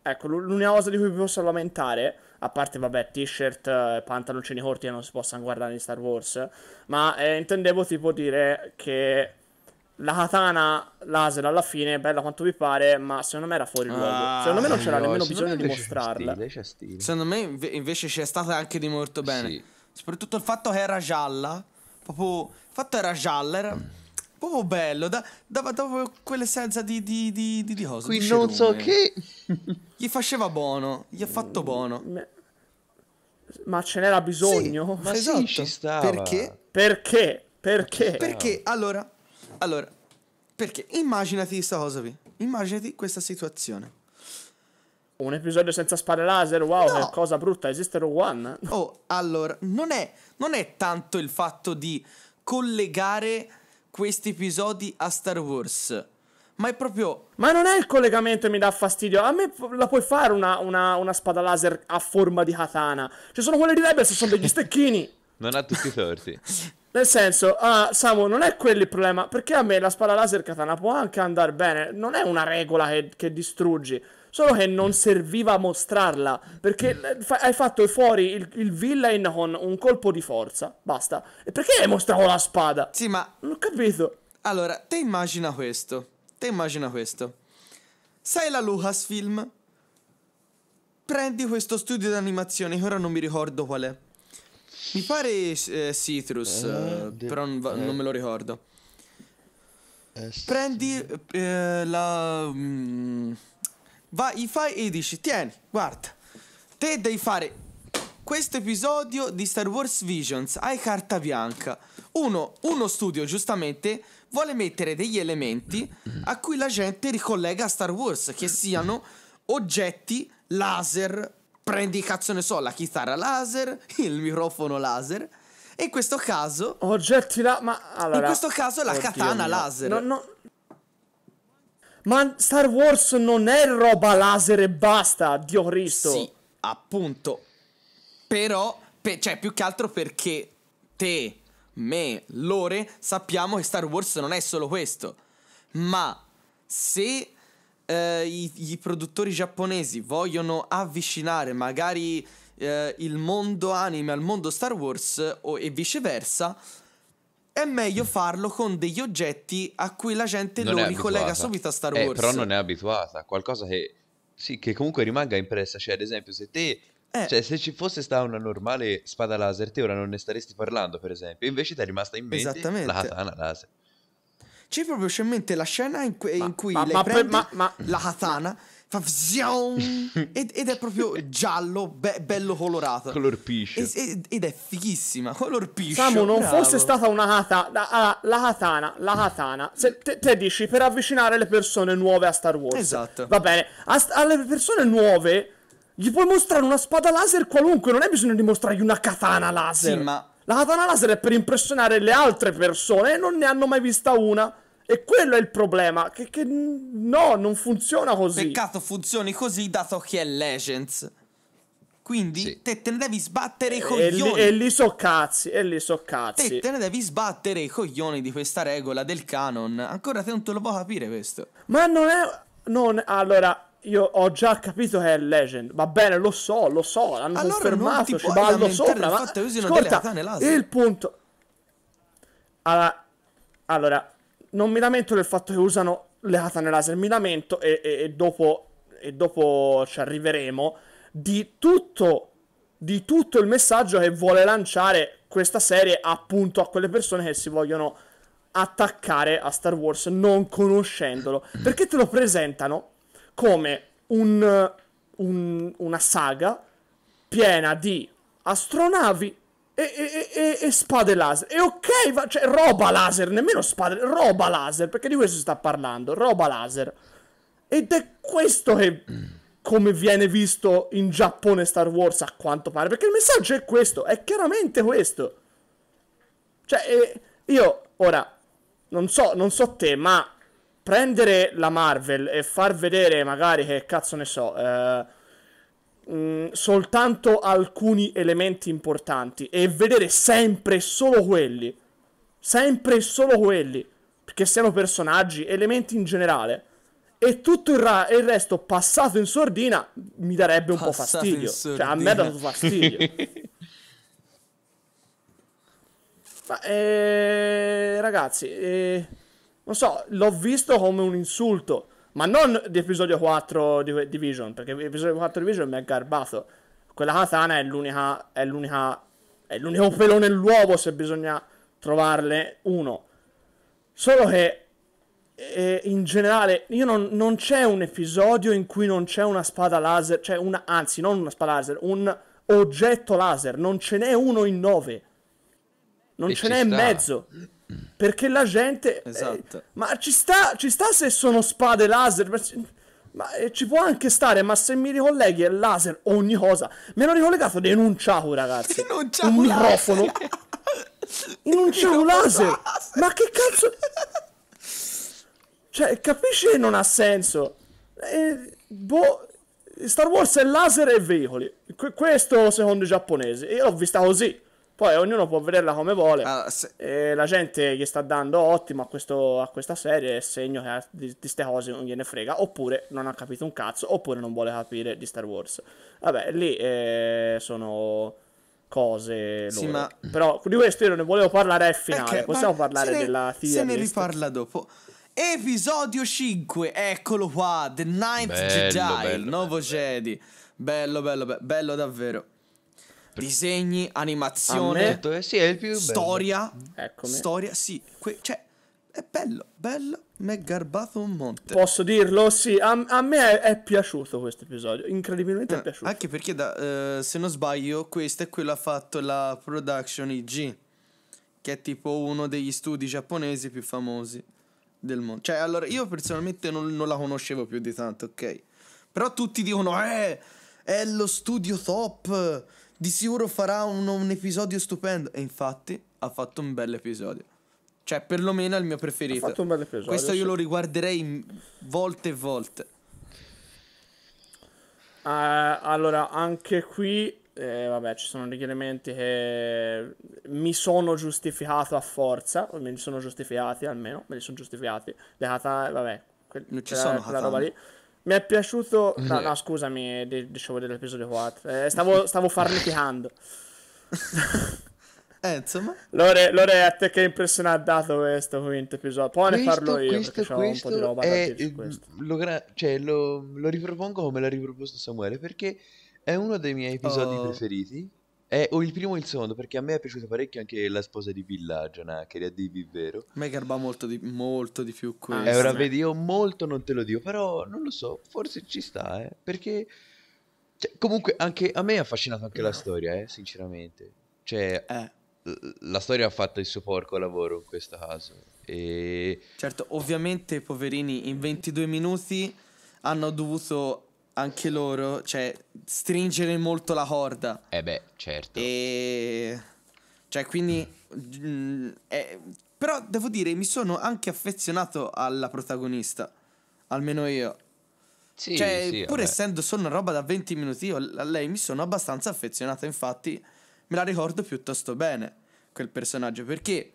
ecco, l'unica cosa di cui vi posso lamentare, a parte, vabbè, t-shirt, eh, pantaloncini corti che non si possano guardare in Star Wars, ma eh, intendevo tipo dire che la katana laser alla fine è bella quanto vi pare, ma secondo me era fuori ah, luogo. Secondo me non c'era nemmeno bisogno di mostrarla. Secondo me invece c'è stata anche di molto bene. Sì. Soprattutto il fatto che era gialla. Proprio. Il fatto era gialla, era. Proprio bello. Dava da, quell'essenza di. di. di. di, di cosa. Qui non cerume. so che. gli faceva buono. Gli ha fatto mm, buono. Ma ce n'era bisogno? Sì, ma esatto. sì, ci stava. Perché? Perché? Perché? Perché? Allora, allora, perché? Immaginati questa cosa qui. Immaginati questa situazione. Un episodio senza spada laser, wow, no. che cosa brutta, esiste Rogue One? Oh, allora, non è, non è tanto il fatto di collegare questi episodi a Star Wars, ma è proprio... Ma non è il collegamento che mi dà fastidio, a me la puoi fare una, una, una spada laser a forma di katana. Ci sono quelle di Rebels, sono degli stecchini. non ha tutti i torti. Nel senso, uh, Samu, non è quello il problema, perché a me la spada laser katana può anche andare bene, non è una regola che, che distruggi. Solo che non eh. serviva a mostrarla, perché mm. fa- hai fatto fuori il, il, villain con un colpo di forza, basta. E perché hai mostrato la spada? Sì, ma... Non ho capito. Allora, te immagina questo, te immagina questo. Sai la Lucasfilm, prendi questo studio di animazione, che ora non mi ricordo qual è. Mi pare eh, Citrus, eh, eh de- però non, va- eh. non me lo ricordo. Eh, prendi eh, la. Mm, vai, fai e dici, tieni, guarda, te devi fare questo episodio di Star Wars Visions, hai carta bianca. Uno, uno studio, giustamente, vuole mettere degli elementi a cui la gente ricollega Star Wars, che siano oggetti, laser, prendi cazzo ne so, la chitarra laser, il microfono laser. E in questo caso. Oggetti la. Ma allora. In questo caso la katana mio. laser. No, no, ma Star Wars non è roba laser e basta, Dio Cristo. Sì, appunto. Però, pe- cioè, più che altro perché te, me, Lore sappiamo che Star Wars non è solo questo. Ma se eh, i, i, produttori giapponesi vogliono avvicinare magari eh, il mondo anime al mondo Star Wars o, e viceversa, è meglio farlo con degli oggetti a cui la gente non lo ricollega subito a Star eh, Wars. Eh, però non è abituata, qualcosa che, sì, che comunque rimanga impressa. Cioè, ad esempio, se te eh. Cioè, se ci fosse stata una normale spada laser, te ora non ne staresti parlando, per esempio. Invece ti è rimasta in mente la katana laser. C'è proprio c'è in mente la scena in, cui, ma, in cui ma, lei ma, prende ma, la katana ed, ed, è proprio giallo, be- bello colorato. Colorpisce. Ed, ed è fighissima, colorpisce. Samu, non Bravo. fosse stata una hata, la, la katana, la katana. Se, te, te, dici per avvicinare le persone nuove a Star Wars. Esatto. Va bene, a, alle persone nuove gli puoi mostrare una spada laser qualunque, non hai bisogno di mostrargli una katana laser. Sì, ma... La katana laser è per impressionare le altre persone e non ne hanno mai vista una. E quello è il problema. Che, che no, non funziona così. Peccato funzioni così dato che è Legends. Quindi sì. te te ne devi sbattere i coglioni. E, e lì so cazzi, e lì so cazzi. Te, te ne devi sbattere i coglioni di questa regola del canon. Ancora te non te lo può capire questo. Ma non è... Non, allora, io ho già capito che è Legend. Va bene, lo so, lo so. L'hanno allora confermato. Ci ballo sopra. Ma ascolta, il punto. Allora, allora, non mi lamento del fatto che usano le katane laser, mi lamento e, e, e, dopo, e dopo ci arriveremo di tutto, di tutto il messaggio che vuole lanciare questa serie appunto a quelle persone che si vogliono attaccare a Star Wars non conoscendolo. Perché te lo presentano come un, un, una saga piena di astronavi e, e, e, e, spade laser. E ok, va, cioè roba laser, nemmeno spade, roba laser, perché di questo si sta parlando, roba laser. Ed è questo che come viene visto in Giappone Star Wars a quanto pare, perché il messaggio è questo, è chiaramente questo. Cioè, eh, io ora non so, non so te, ma prendere la Marvel e far vedere magari che cazzo ne so, eh Mm, soltanto alcuni elementi importanti e vedere sempre solo quelli. Sempre solo quelli. Perché siano personaggi, elementi in generale. E tutto il, ra- il resto passato in sordina mi darebbe un passato po' fastidio. Cioè, a me ha dato fastidio. Ma, eh, ragazzi, eh, non so, l'ho visto come un insulto. Ma non di episodio 4 di Division, perché episodio 4 di Division mi è garbato. Quella katana è l'unica. È l'unica. È l'unico pelo nell'uovo se bisogna trovarle uno. Solo che. Eh, in generale, io non, non, c'è un episodio in cui non c'è una spada laser. Cioè, una, anzi, non una spada laser, un oggetto laser. Non ce n'è uno in nove. Non e ce n'è sta. mezzo. Perché la gente... Eh, esatto. Eh, ma ci sta, ci sta se sono spade laser. Ma eh, ci può anche stare, ma se mi ricolleghi il laser ogni cosa. Mi hanno ricollegato in un ciao, ragazzi. In un ciao. Un microfono. in un ciao laser. laser. Ma che cazzo... cioè, capisci che non ha senso? Eh, boh... Star Wars è laser e veicoli. Que- questo secondo i giapponesi. Io l'ho vista così. Poi ognuno può vederla come vuole. Ah, se... e la gente che sta dando ottimo a, questo, a questa serie è segno che di queste cose non gliene frega. Oppure non ha capito un cazzo, oppure non vuole capire di Star Wars. Vabbè, lì eh, sono cose sì, ma... però di questo io non volevo parlare al finale okay, possiamo parlare ne, della figlia se ne riparla dopo episodio 5 eccolo qua The Ninth bello, Jedi bello, il nuovo bello, Jedi bello bello bello davvero disegni, animazione, ah, certo, eh, sì, è il più storia, Eccomi. storia, sì, cioè è bello, bello, mi è garbato un monte. Posso dirlo? Sì, a, a me è, è, piaciuto questo episodio, incredibilmente eh, è piaciuto. Anche perché, da, eh, se non sbaglio, questo è quello che ha fatto la Production IG, che è tipo uno degli studi giapponesi più famosi del mondo. Cioè, allora, io personalmente non, non la conoscevo più di tanto, ok? Però tutti dicono, eh, è lo studio top di sicuro farà un, un episodio stupendo. E infatti ha fatto un bel episodio. Cioè, perlomeno è il mio preferito. Ha fatto un bel episodio. Questo io sì. lo riguarderei volte e volte. Uh, allora, anche qui eh, vabbè, ci sono degli elementi che mi sono giustificato a forza, o mi sono giustificati almeno, me li sono giustificati. Le kata, vabbè, que- non ci sono la roba lì. Mi è piaciuto. Eh. No, no scusami, dicevo dell'episodio 4. Eh, stavo, stavo farneticando. eh, insomma. Lore, Lore, a te che impressione ha dato questo quinto episodio? Poi ne parlo io questo, perché questo un po' di roba è, da dire ehm, Lo, gra- cioè, lo, lo ripropongo come l'ha riproposto Samuele perché è uno dei miei episodi oh. preferiti eh, o il primo o il secondo, perché a me è piaciuta parecchio anche la sposa di Villaggio, Nacheria di Vivero. A me garba molto di, molto di più ah, questo. Eh, ora vedi, io molto non te lo dico, però non lo so, forse ci sta, eh, perché... Cioè, comunque, anche a me ha affascinato anche no. la storia, eh, sinceramente. Cioè, eh. la storia ha fatto il suo porco lavoro in questo caso. E... Certo, ovviamente, poverini, in 22 minuti hanno dovuto anche loro, cioè, stringere molto la corda. Eh beh, certo. E... Cioè, quindi... Mm, eh, però devo dire, mi sono anche affezionato alla protagonista, almeno io. Sì, cioè, sì, pur vabbè. essendo solo una roba da 20 minuti, io a lei mi sono abbastanza affezionato, infatti me la ricordo piuttosto bene, quel personaggio, perché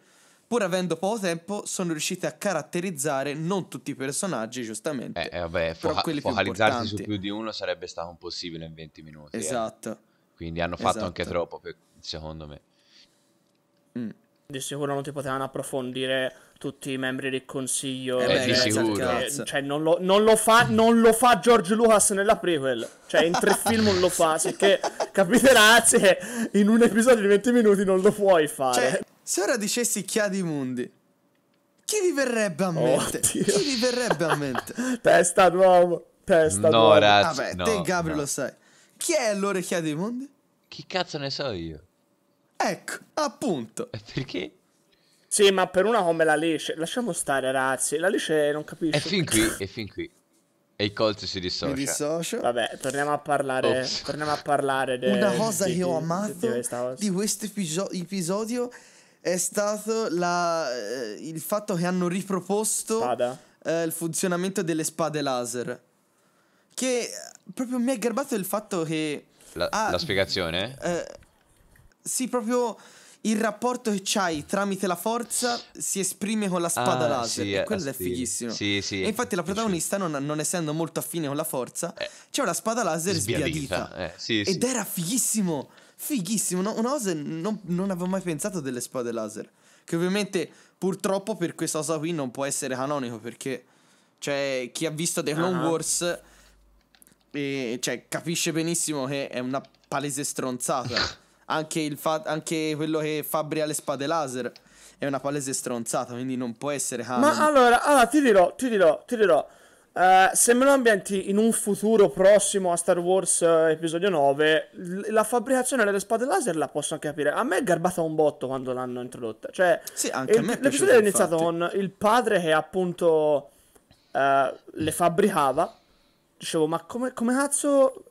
pur avendo poco tempo, sono riusciti a caratterizzare non tutti i personaggi, giustamente. Eh, eh vabbè, foca- focalizzarsi più su più di uno sarebbe stato impossibile in 20 minuti. Eh. Esatto. Eh. Quindi hanno fatto esatto. anche troppo, secondo me. Mm. Di sicuro non ti potevano approfondire tutti i membri del consiglio. Eh, eh beh, di certo, sicuro. Cioè, cioè, non lo, non, lo fa, non lo, fa, George Lucas nella prequel. Cioè, in tre film non lo fa. Sicché, capite, ragazzi, in un episodio di 20 minuti non lo puoi fare. Cioè... Se ora dicessi Chiadi Mundi, chi vi verrebbe a mente? Oddio. Chi vi verrebbe a mente? testa d'uomo, testa no, d'uomo. Ragazzi, Vabbè, no, te Gabri no. lo sai. Chi è allora Chiadi Mundi? Chi cazzo ne so io? Ecco, appunto. E perché? Sì, ma per una come la Lecce, lasciamo stare, ragazzi. La Lecce non capisce. E fin qui, e fin qui. E il colto si dissocia. Mi Vabbè, torniamo a parlare. Ops. Torniamo a parlare. De, Una cosa de, che ho amato di, di questo episodio è stato la, eh, il fatto che hanno riproposto eh, il funzionamento delle spade laser. Che eh, proprio mi è garbato il fatto che... La, ha, ah, la spiegazione? Eh, sì, proprio il rapporto che c'hai tramite la forza si esprime con la spada ah, laser. Sì, e eh, quello è fighissimo. Sì, sì. E infatti la protagonista, non, non essendo molto affine con la forza, eh, c'è una spada laser sbiadita. sbiadita. Eh, sì, Ed sì. era fighissimo. Fighissimo, no? una cosa non, non avevo mai pensato delle spade laser. Che ovviamente purtroppo per questa cosa qui non può essere canonico perché... Cioè, chi ha visto The Clone uh-huh. Wars e, cioè, capisce benissimo che è una palese stronzata. anche, fa- anche, quello che Fabri ha le spade laser è una palese stronzata, quindi non può essere canon. Ma allora, allora ti dirò, ti dirò, ti dirò. Uh, eh, sembrano ambienti in un futuro prossimo a Star Wars uh, Episodio 9. L- la fabbricazione delle spade laser la posso anche capire. A me è garbata un botto quando l'hanno introdotta. Cioè, sì, anche il, a me è l'episodio è iniziato con il padre che appunto uh, le fabbricava. Dicevo, ma come, come, cazzo.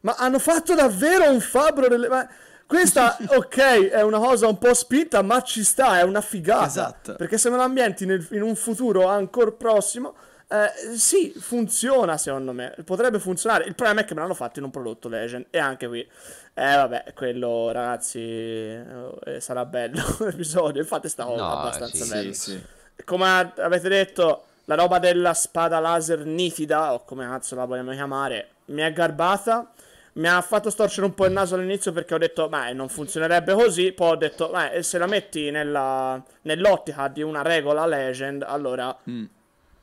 Ma hanno fatto davvero un fabbro delle. Ma... Questa, ok, è una cosa un po' spinta, ma ci sta, è una figata. Esatto. Perché se sembrano ambienti nel, in un futuro ancora prossimo eh, sì, funziona secondo me. Potrebbe funzionare. Il problema è che me l'hanno fatto in un prodotto Legend. E anche qui. Eh vabbè, quello ragazzi eh, eh sarà bello l'episodio. Infatti stavo no, abbastanza sì, bello. Sì, sì. Come avete detto, la roba della spada laser nitida, o come cazzo la vogliamo chiamare, mi è garbata mi ha fatto storcere un po' il naso all'inizio perché ho detto, beh, non funzionerebbe così. Poi ho detto, beh, se la metti nella, nell'ottica di una regola legend, allora mm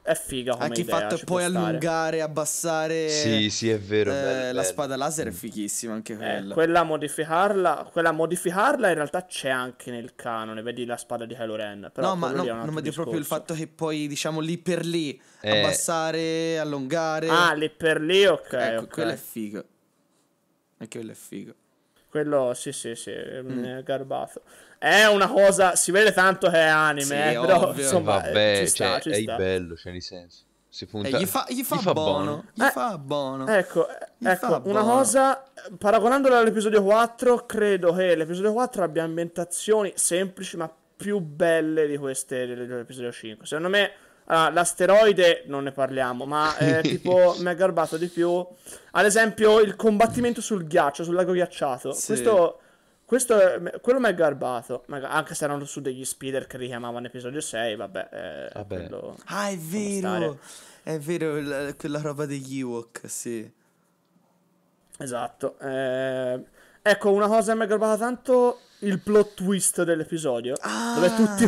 è figa come anche idea, il fatto che puoi allungare, abbassare sì, sì, è vero, eh, bello, la bello. spada laser è mm. fighissima anche quella. Eh, quella modificarla, quella modificarla in realtà c'è anche nel canone, vedi la spada di Kylo Ren, però No, ma no, non mi dico proprio il fatto che poi diciamo lì per lì eh. abbassare, allungare. Ah, lì per lì, ok. Ecco, okay. quello è figo. Anche quello è figo. Quello sì, sì, sì, mm. è garbato. È una cosa, si vede tanto che è anime, sì, eh, però ovvio. insomma, Vabbè, eh, ci cioè, sta, cioè, ci sta. è bello, cioè nel senso. Si eh, punta... Eh, gli, fa, gli, fa gli fa, buono, buono. gli eh, fa buono. Ecco, gli ecco una buono. cosa, paragonandola all'episodio 4, credo che l'episodio 4 abbia ambientazioni semplici ma più belle di queste dell'episodio 5. Secondo me allora, ah, l'asteroide non ne parliamo, ma eh, tipo mi ha garbato di più. Ad esempio, il combattimento sul ghiaccio, sul lago ghiacciato. Sì. Questo questo, è, quello mi è garbato. Anche se erano su degli speeder che richiamavano episodio 6, vabbè. Eh, vabbè. Quello, ah, è vero! È vero, la, quella roba degli Ewok, sì. Esatto. Eh, ecco, una cosa che mi è garbata tanto il plot twist dell'episodio. Ah, dove tutti,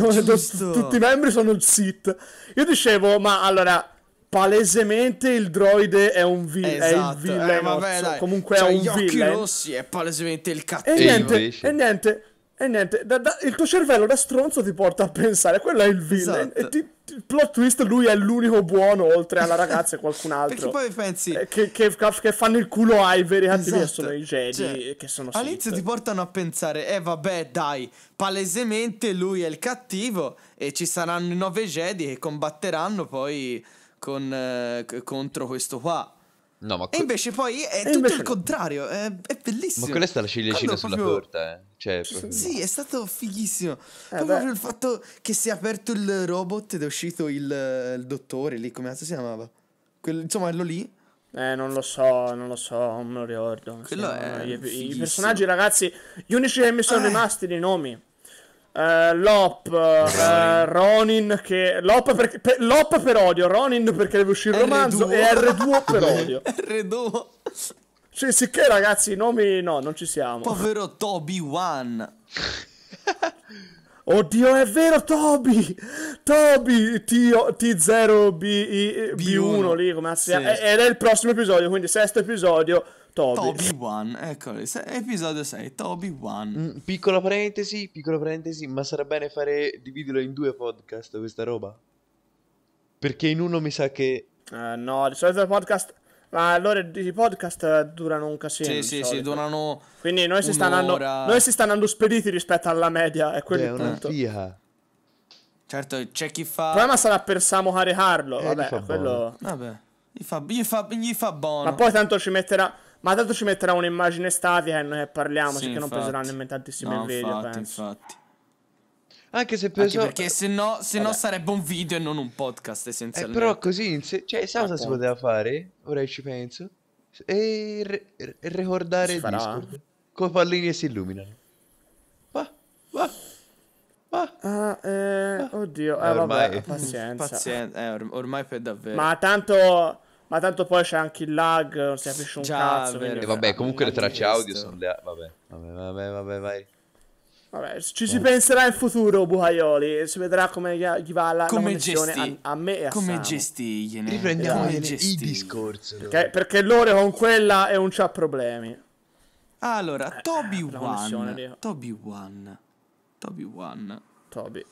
tutti, i membri sono il sit. Io dicevo, ma allora palesemente il droide è un vi- esatto. Eh, villain. Eh, comunque cioè, è un gli villain. occhi rossi è palesemente il cattivo. E niente, e niente, e niente da, da, il tuo cervello da stronzo ti porta a pensare, quello è il villain. Esatto. E ti, plot twist, lui è l'unico buono oltre alla ragazza e qualcun altro. Perché poi pensi... Eh, che, che, che, fanno il culo ai veri cattivi esatto. sono i geni cioè, che sono All'inizio ti portano a pensare, eh vabbè dai, palesemente lui è il cattivo e ci saranno i nove Jedi che combatteranno poi con, eh, contro questo qua. No, ma que- e invece poi è eh, tutto invece... il contrario, è, è, bellissimo. Ma quella è stata la ciliegina Quando sulla proprio... torta, eh. Cioè, proprio... Sì, è stato fighissimo. Eh, proprio il fatto che si è aperto il robot ed è uscito il, il dottore lì, come si chiamava? Quello, insomma, quello lì. Eh, non lo so, non lo so, non me lo ricordo. Quello sì, è I, I, personaggi, ragazzi, gli unici che mi sono eh. rimasti dei nomi. Uh, Lop, uh, Ronin, che... Lop per... per... Lop per odio, Ronin perché deve uscire il romanzo R2. e R2 per odio. R2. Cioè, sicché ragazzi, i nomi no, non ci siamo. Povero Toby One. Oddio, è vero, Toby! Toby T0B1 lì, come sì. Ed è il prossimo episodio, quindi sesto episodio. Toby. Toby One, eccoli, se- episodio 6, Toby One. Mm, piccola parentesi, piccola parentesi, ma sarà bene fare, dividerlo in due podcast questa roba? Perché in uno mi sa che... Uh, no, di solito il podcast... Ma allora i podcast durano un casino. Sì, sì, sì, durano. Quindi noi si, sta andando, noi si sta andando spediti rispetto alla media. È quello che il punto. Certo, c'è chi fa. Il problema sarà per Samu Hare Eh, vabbè, gli quello. Buono. Vabbè. Gli fa, gli, fa, gli fa buono. Ma poi tanto ci metterà. Ma tanto ci metterà un'immagine statica e noi ne parliamo, sì, che non peseranno nemmeno me tantissimi no, video, infatti, penso. infatti. Anche se penso... Anche perché se no, se no sarebbe un video e non un podcast essenzialmente. Eh, però così, se... cioè, sai cosa si poteva fare? Ora ci penso. E re- ricordare il Discord. Con pallini e si illuminano. Va, va. Ah, eh, oddio, eh, eh, ormai... vabbè, pazienza. pazienza. Eh, or- ormai per davvero. Ma tanto ma tanto poi c'è anche il lag, non si capisce un Già, cazzo. Vero, e vabbè, comunque le tracce questo. audio sono le... Vabbè, vabbè, vabbè, vabbè, vai. Vabbè, ci si eh. penserà in futuro, Bucaioli. Si vedrà come gli va la, come a, a, me e a Come gestigliene. Riprendiamo come il discorso. Perché, perché loro con quella è un c'ha problemi. Allora, eh, Toby eh, One. Toby One. Toby One. Toby.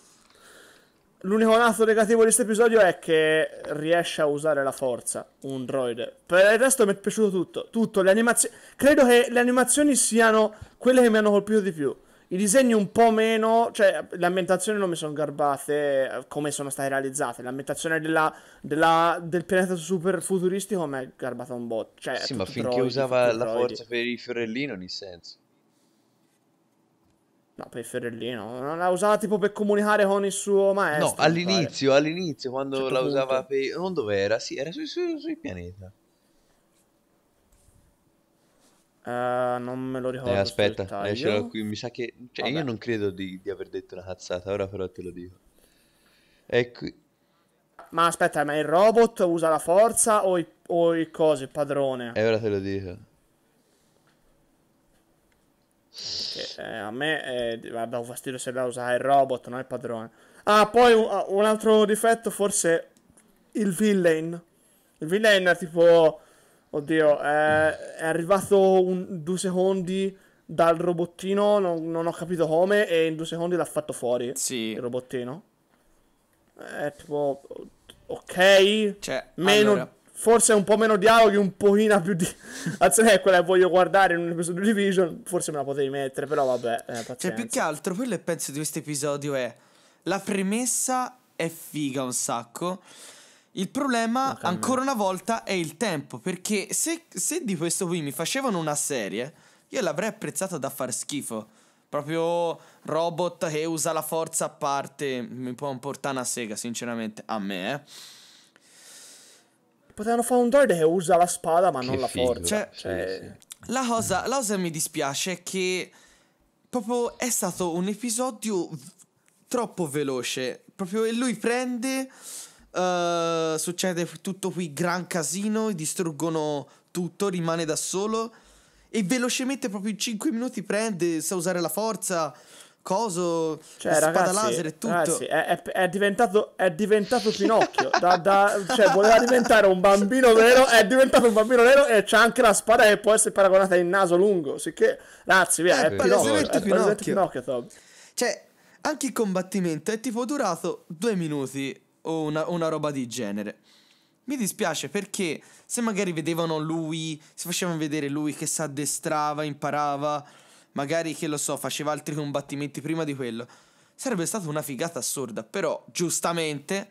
L'unico lato negativo di questo episodio è che riesce a usare la forza, un droide. Per il resto mi è piaciuto tutto, tutto, le animazioni... Credo che le animazioni siano quelle che mi hanno colpito di più. I disegni un po' meno, cioè le ambientazioni non mi sono garbate eh, come sono state realizzate. L'ambientazione della, della, del pianeta super futuristico mi è garbata un bot. Cioè, sì, ma finché droidi, usava la droidi. forza per i fiorellini ogni senso. No, per il Ferrellino. Non la usava tipo per comunicare con il suo maestro. No, all'inizio, all'inizio, quando certo la punto. usava per... Non dove era? Sì, era sui su, su pianeta. Uh, non me lo ricordo. Eh, aspetta, eh, qui. Mi sa che. Cioè, io non credo di, di, aver detto una cazzata. Ora però te lo dico. Ecco. Ma aspetta, ma il robot usa la forza o il, o il coso, il padrone? E eh, ora te lo dico. Ok. Eh, a me eh, vabbè, un fastidio se la usa il robot, non il padrone. Ah, poi un, uh, un altro difetto forse il villain. Il villain è tipo... Oddio, è, eh, è arrivato un, due secondi dal robottino, non, non, ho capito come, e in due secondi l'ha fatto fuori. Sì. Il robottino. È tipo... Ok. Cioè, meno... Allora forse un po' meno dialoghi, un pochino più di azione. quella che voglio guardare in un episodio di Vision, forse me la potevi mettere, però vabbè. Eh, cioè, più che altro, quello che penso di questo episodio è la premessa è figa un sacco. Il problema, okay, ancora una volta, è il tempo. Perché se, se di questo qui mi facevano una serie, io l'avrei apprezzata da far schifo. Proprio robot che usa la forza a parte. Mi può un importare una sega, sinceramente, a me, eh. Potevano fare un droid che usa la spada ma che non la figo. forza. Cioè, cioè... Eh, la, cosa, la cosa mi dispiace è che proprio è stato un episodio troppo veloce. Proprio e lui prende. Uh, succede tutto qui gran casino, distruggono tutto, rimane da solo. E velocemente, proprio in 5 minuti, prende, sa usare la forza, coso, cioè, spada ragazzi, laser e tutto. Ragazzi, è, è, è, diventato, è diventato Pinocchio. da, da, cioè, voleva diventare un bambino nero. è diventato un bambino nero e c'ha anche la spada che può essere paragonata in naso lungo. Sicché, ragazzi, via, eh, è, Pinocchio, è Pinocchio. Pinocchio Tom. Cioè, anche il combattimento è tipo durato due minuti o una, una roba di genere. Mi dispiace perché se magari vedevano lui, si facevano vedere lui che si addestrava, imparava magari che lo so, faceva altri combattimenti prima di quello. Sarebbe stata una figata assurda, però giustamente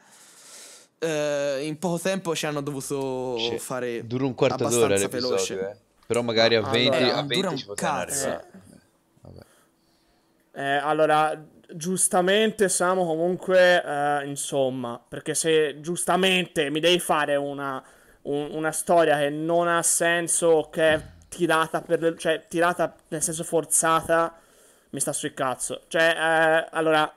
eh, in poco tempo ci hanno dovuto cioè, fare dura un quarto d'ora veloce. Eh. Però magari a 20, ah, allora, a 20 ci potevano eh. eh, allora, giustamente siamo comunque, eh, insomma, perché se giustamente mi devi fare una, un, una storia che non ha senso, che tirata per le, cioè tirata nel senso forzata mi sta sui cazzo. Cioè, eh, allora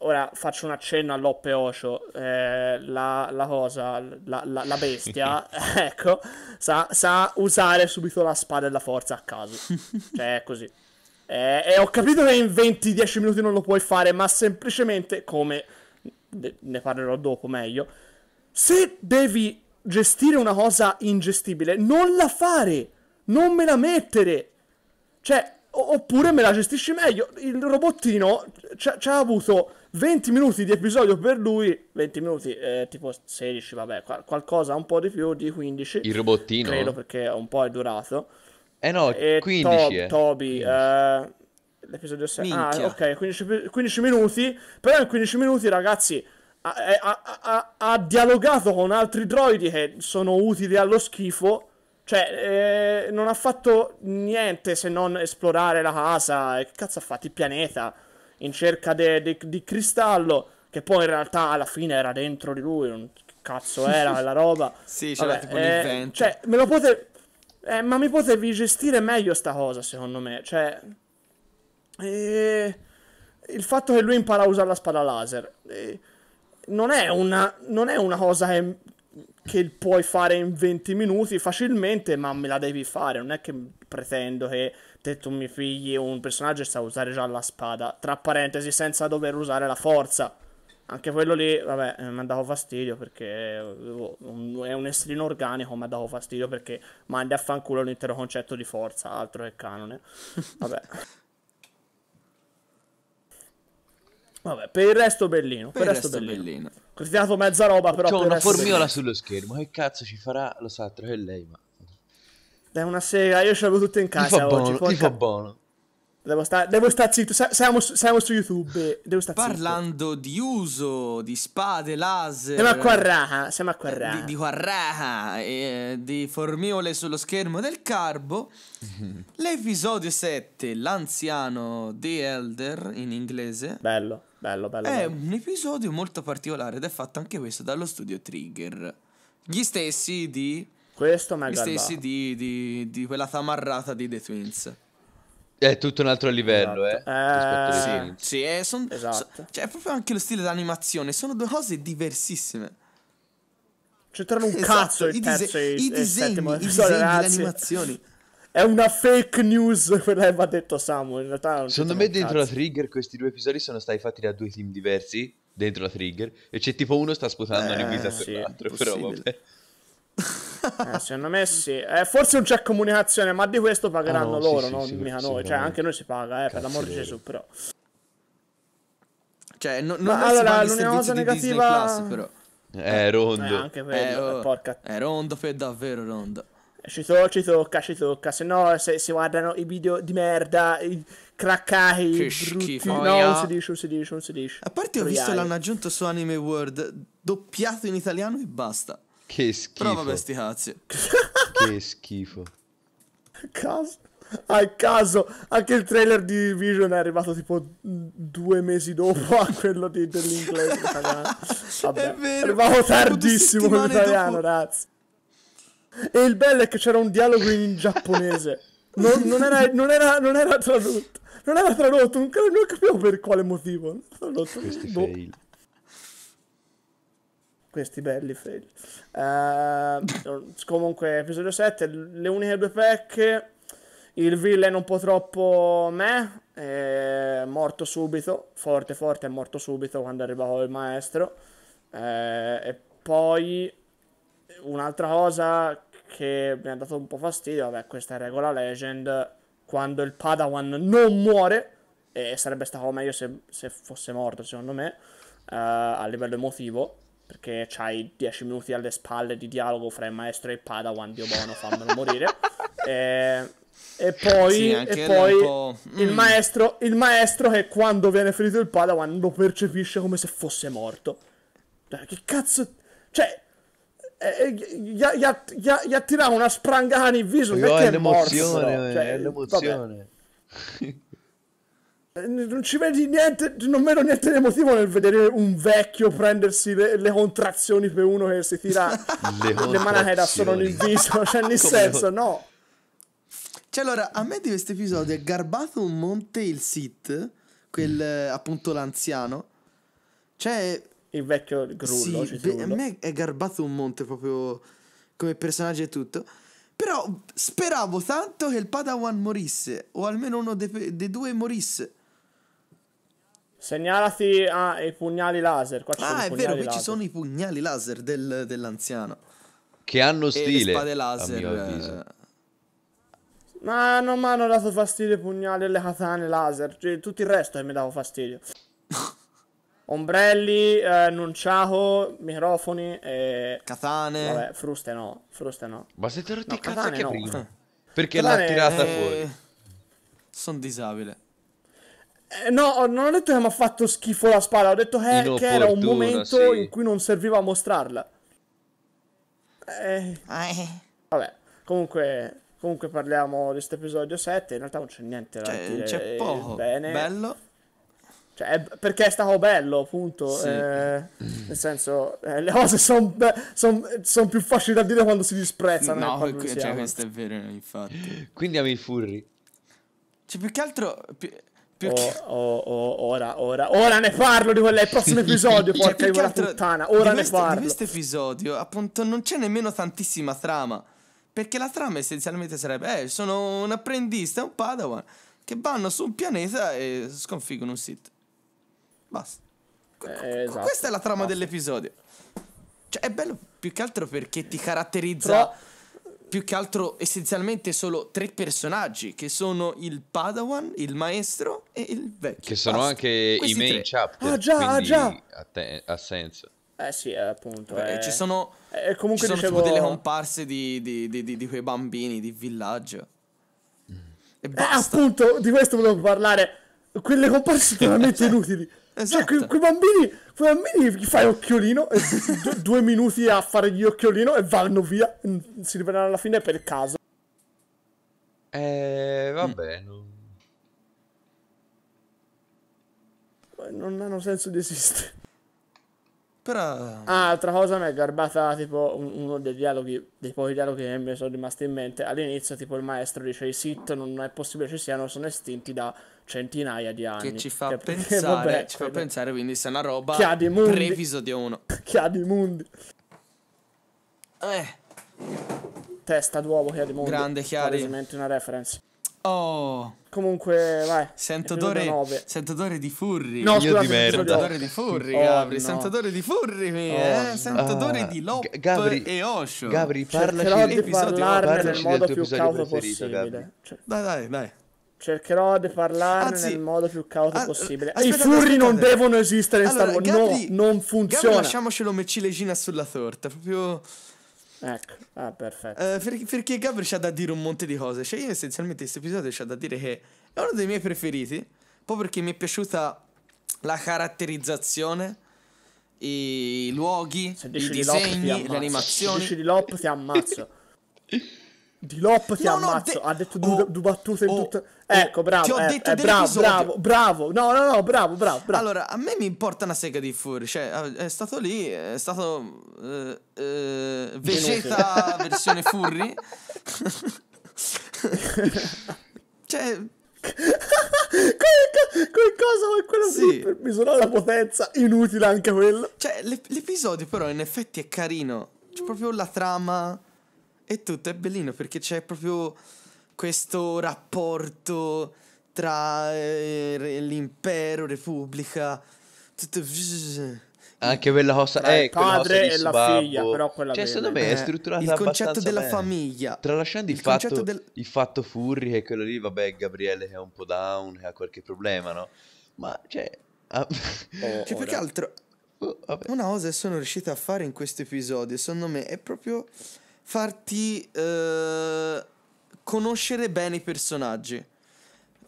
ora faccio un accenno all'Oppe Ocio, eh, la, la, cosa, la, la, la bestia, ecco, sa, sa, usare subito la spada e la forza a caso. Cioè, è così. Eh, e ho capito che in 20-10 minuti non lo puoi fare, ma semplicemente, come ne parlerò dopo meglio, se devi gestire una cosa ingestibile, non la fare! non me la mettere. Cioè, oppure me la gestisci meglio. Il robottino ci ha avuto 20 minuti di episodio per lui, 20 minuti, eh, tipo 16, vabbè, qual- qualcosa un po' di più di 15. Il robottino? Credo perché un po' è durato. Eh no, e 15. To- eh. Toby, eh, l'episodio 6. Ah, ok, 15, 15, minuti. Però in 15 minuti, ragazzi, ha, ha, ha, ha dialogato con altri droidi che sono utili allo schifo cioè, eh, non ha fatto niente se non esplorare la casa. Che cazzo ha fatto? Il pianeta. In cerca di cristallo. Che poi in realtà alla fine era dentro di lui. Non, che cazzo era la roba? sì, c'era Vabbè, tipo eh, l'invento. Cioè, me lo pote... Eh, ma mi potevi gestire meglio sta cosa, secondo me. Cioè... Eh, il fatto che lui impara a usare la spada laser... Eh, non è, una, non è una cosa che che puoi fare in 20 minuti facilmente, ma me la devi fare. Non è che pretendo che te tu mi figli un personaggio e sa usare già la spada. Tra parentesi, senza dover usare la forza. Anche quello lì, vabbè, eh, mi ha dato fastidio perché oh, è un essere organico, mi ha dato fastidio perché mandi a fanculo l'intero concetto di forza, altro che canone. Vabbè. Vabbè, per il resto Bellino. Per, per il resto, resto Bellino. Bellino. Costinato mezza roba, però. C'ho per una formiola bellino. sullo schermo. Che cazzo ci farà? Lo sa, che lei, ma. È una sega, io ce l'avevo tutto in casa. Ti fa oggi. buono. Ti fa buono. Devo, sta- devo stare zitto, siamo su-, siamo su YouTube, devo stare Parlando zitto. di uso, di spade, laser... Siamo a Quarraha, siamo a eh, Quarraha. Di, di Quarraha e di formiole sullo schermo del carbo. L'episodio 7, l'anziano The Elder, in inglese. Bello, bello, bello. È bello. un episodio molto particolare ed è fatto anche questo dallo studio Trigger. Gli stessi di... Questo, magari. Gli stessi di, di, di quella tamarrata di The Twins. È tutto un altro livello, eh, esatto. eh. eh sì, sì eh, son, esatto. So, cioè, proprio anche lo stile d'animazione. Sono due cose diversissime. Cioè, c'entrano un esatto, cazzo il terzo dise- e i disegni, i disegni, le animazioni. È una fake news quella che va detto Samu. In realtà Secondo me dentro cazzo. la trigger questi due episodi sono stati fatti da due team diversi. Dentro la trigger. E c'è tipo uno sta sputando eh, una guisa sì, per l'altro. Però vabbè eh, secondo me sì. Eh, forse non c'è comunicazione, ma di questo pagheranno ah, no, loro, sì, non sì, mica sì, noi. Cioè, anche noi si paga, eh, per l'amor di Gesù, però. Cioè, no, non allora, l'unica cosa negativa... Plus, però. Eh, eh rondo. Eh, anche quello, eh, oh, porca... È rondo, per davvero rondo. Ci, to- ci, tocca, ci tocca. Se no, se si guardano i video di merda, i craccai, che schifo. No, non si dice, non si dice, non si dice. A parte ho Troiai. visto l'hanno aggiunto su Anime World, doppiato in italiano e basta. Che schifo. Però vabbè, cazzi. che schifo. A caso. A caso, anche il trailer di Vision è arrivato tipo due mesi dopo a quello di, dell'inglese italiano. Vabbè, è vero, arrivavo tardissimo con l'italiano, ragazzi. E il bello è che c'era un dialogo in giapponese. Non, non, era, non, era, non era, tradotto. Non era tradotto, non, capivo per quale motivo. Questi boh. fail questi belli fail. Uh, eh, comunque, episodio 7, le uniche due pecche. Il villain un po' troppo me, è morto subito, forte forte è morto subito quando arrivò il maestro. Eh, e poi un'altra cosa che mi ha dato un po' fastidio, vabbè, questa è regola legend, quando il Padawan non muore, e sarebbe stato meglio se, se fosse morto secondo me, eh, a livello emotivo, perché c'hai 10 minuti alle spalle di dialogo fra il maestro e il padawan, Dio buono, fammelo morire. e, e poi, sì, e poi mm. il, maestro, il maestro che quando viene ferito il padawan lo percepisce come se fosse morto. Che cazzo... Cioè, eh, eh gli, ha, gli, gli ha una sprangata in viso, non è è morto. Cioè, l'emozione, cioè, è l'emozione. Eh, non ci vedi niente, non vedo niente di emotivo nel vedere un vecchio prendersi le, le contrazioni per uno che si tira le, le manache da solo nel viso, cioè nel senso, no. Cioè allora, a me di questo episodio è garbato un monte il sit, quel mm. eh, appunto l'anziano, cioè... Il vecchio grullo. Sì, beh, a me è garbato un monte proprio come personaggio e tutto. Però speravo tanto che il Padawan morisse, o almeno uno dei de due morisse. Segnalati ai ah, pugnali laser. Qua ah, è vero, qui ci sono i pugnali laser del, dell'anziano. Che hanno stile. E le spade laser. Eh. Ma non mi hanno dato fastidio i pugnali e le katane laser. Cioè, tutto il resto che mi dava fastidio. Ombrelli, eh, nunciaco, microfoni e... Katane. Vabbè, fruste no, fruste no. Ma siete rotti no, cazzo che no. prima. Perché l'ha tirata eh... fuori? Sono disabile. Eh, no, non ho detto che mi ha fatto schifo la spada, ho detto che, che era un momento sì. in cui non serviva a mostrarla. Eh, eh. vabbè, comunque, comunque parliamo di questo episodio 7, in realtà non c'è niente da cioè, dire. C'è poco, bene. bello. Cioè, perché è stato bello, appunto. Sì. Eh, nel senso, eh, le cose sono be- son, son più facili da dire quando si disprezzano. No, eh, que- cioè, questo è vero, infatti. Quindi i furri. Cioè, più che altro, pi- perché... Oh, oh, oh, ora, ora, ora ne parlo di quel prossimo cioè, episodio. porca di altro... puttana, ora questo, ne parlo. Di questo episodio, appunto, non c'è nemmeno tantissima trama. Perché la trama essenzialmente sarebbe: eh, sono un apprendista, e un padawan che vanno su un pianeta e sconfiggono un sit. Basta. Qu- eh, esatto, questa è la trama basta. dell'episodio. Cioè, è bello più che altro perché ti caratterizza. Però più che altro essenzialmente solo tre personaggi che sono il Padawan, il maestro e il vecchio. Che sono Basta. anche Questi i main tre. chapter. Ah già, ah già. Ha, te- ha senso. Eh sì, eh, appunto. Beh, eh... Ci sono, eh, comunque ci sono dicevo... delle comparse di, di, di, di, quei bambini di villaggio. Mm. E eh, basta. Eh, appunto, di questo volevo parlare. Quelle comparse sono veramente inutili. Cioè, esatto. Cioè, quei, bambini, quei bambini gli fai occhiolino, e d- due minuti a fare gli occhiolino e vanno via, mm, si riveleranno alla fine per caso. Eh, vabbè, mm. non... non hanno senso di esistere. Però... Ah, altra cosa mi è garbata tipo uno dei dialoghi, dei pochi dialoghi che mi sono rimasti in mente. All'inizio tipo il maestro dice i sit non è possibile che ci siano, sono estinti da centinaia di anni. Che ci fa che, pensare, vabbè, ci fa pensare quindi se è una roba pre-episodio 1. di Mundi. Eh. Testa d'uomo Chiadi Mundi. Grande Chiari. una reference. Oh. Comunque, vai. Sento odore, sento odore di furri. No, Io di merda. Sento odore di furri, oh, Gabri. No. Sento odore di furri, oh, eh. No. Sento ah, odore di Lop Gabri, e Osho. Gabri, parlaci, Cercherò di parlarne nel modo più cauto possibile. Gabri. Cioè dai, dai, dai. Cercherò di parlare Anzi, nel modo più cauto a, possibile. Aspetta, I furri aspetta, non devono esistere in allora, Star Wars. Gabri, no, non funziona. Gabri lasciamocelo meccilegina sulla torta. Proprio. Ecco, ah, perfetto. Uh, eh, perché, perché Gabri c'ha da dire un monte di cose. Cioè, io essenzialmente in questo episodio c'ha da dire che è uno dei miei preferiti. Poi perché mi è piaciuta la caratterizzazione, i luoghi, i disegni, di le animazioni. Se dici di Lop ti ammazzo. Di Lop ti no, ammazzo. No, ha detto due, oh, due battute in oh, tutte. Oh, ecco, bravo. Ti ho eh, detto eh, bravo, bravo, bravo. No, no, no, bravo, bravo, bravo, Allora, a me mi importa una sega di Fury. Cioè, eh, è stato lì, è stato. Eh, eh Vegeta versione Furry. cioè. quel, quel è quello sì. per misurare la potenza, inutile anche quello. Cioè, l'ep- l'episodio però in effetti è carino. C'è proprio la trama e tutto è bellino perché c'è proprio questo rapporto tra eh, l'impero, repubblica, tutto... Anche quella cosa eh, il padre e la babbo. figlia, però quella Cioè, secondo me è eh, strutturata eh, Il concetto della bene. famiglia. Tralasciando il, il fatto, del... il fatto furri che quello lì, vabbè, Gabriele che è un po' down, che ha qualche problema, no? Ma, cioè... Ah, eh, cioè, più che altro... Oh, una cosa che sono riuscita a fare in questo episodio, secondo me, è proprio farti eh, conoscere bene i personaggi.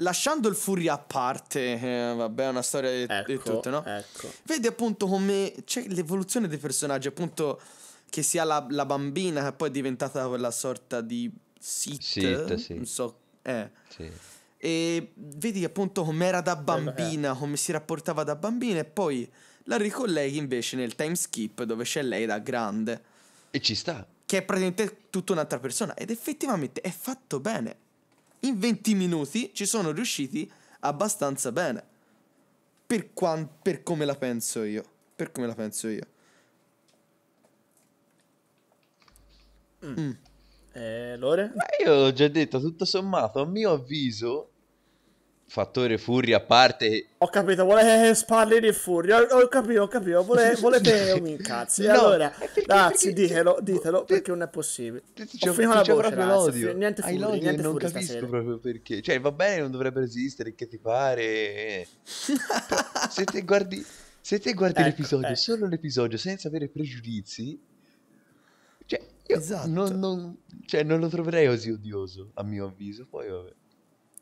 Lasciando il Furia a parte, eh, vabbè, è una storia di, ecco, di tutto, no? Ecco. Vedi appunto come c'è l'evoluzione dei personaggi, appunto che sia la, la bambina che poi è diventata quella sorta di sit, sit sì. non so, eh. Sì. E vedi appunto com'era da eh, bambina, eh. come si rapportava da bambina e poi la ricolleghi invece nel time skip dove c'è lei da grande. E ci sta che è praticamente tutta un'altra persona. Ed effettivamente è fatto bene. In 20 minuti ci sono riusciti abbastanza bene. Per, quan- per come la penso io. Per come la penso io. Mm. Mm. Eh, Lore? Ma eh, io l'ho già detto, tutto sommato, a mio avviso, Fattore Furry a parte. Ho capito, vuole spalle di Furry. Ho, capito, ho capito. Vuole, volete un incazzo. no, allora, perché, ragazzi, ditelo, ditelo perché non è possibile. C'è, c'è la voce, proprio l'odio. Niente Furry, l'odio niente non capisco stasera. proprio perché. Cioè, va bene, non dovrebbero esistere. Che ti pare? se te guardi, se te guardi ecco, l'episodio, ecco. solo l'episodio, senza avere pregiudizi, cioè, io esatto. non, non, cioè, non lo troverei così odioso, a mio avviso. Poi, vabbè.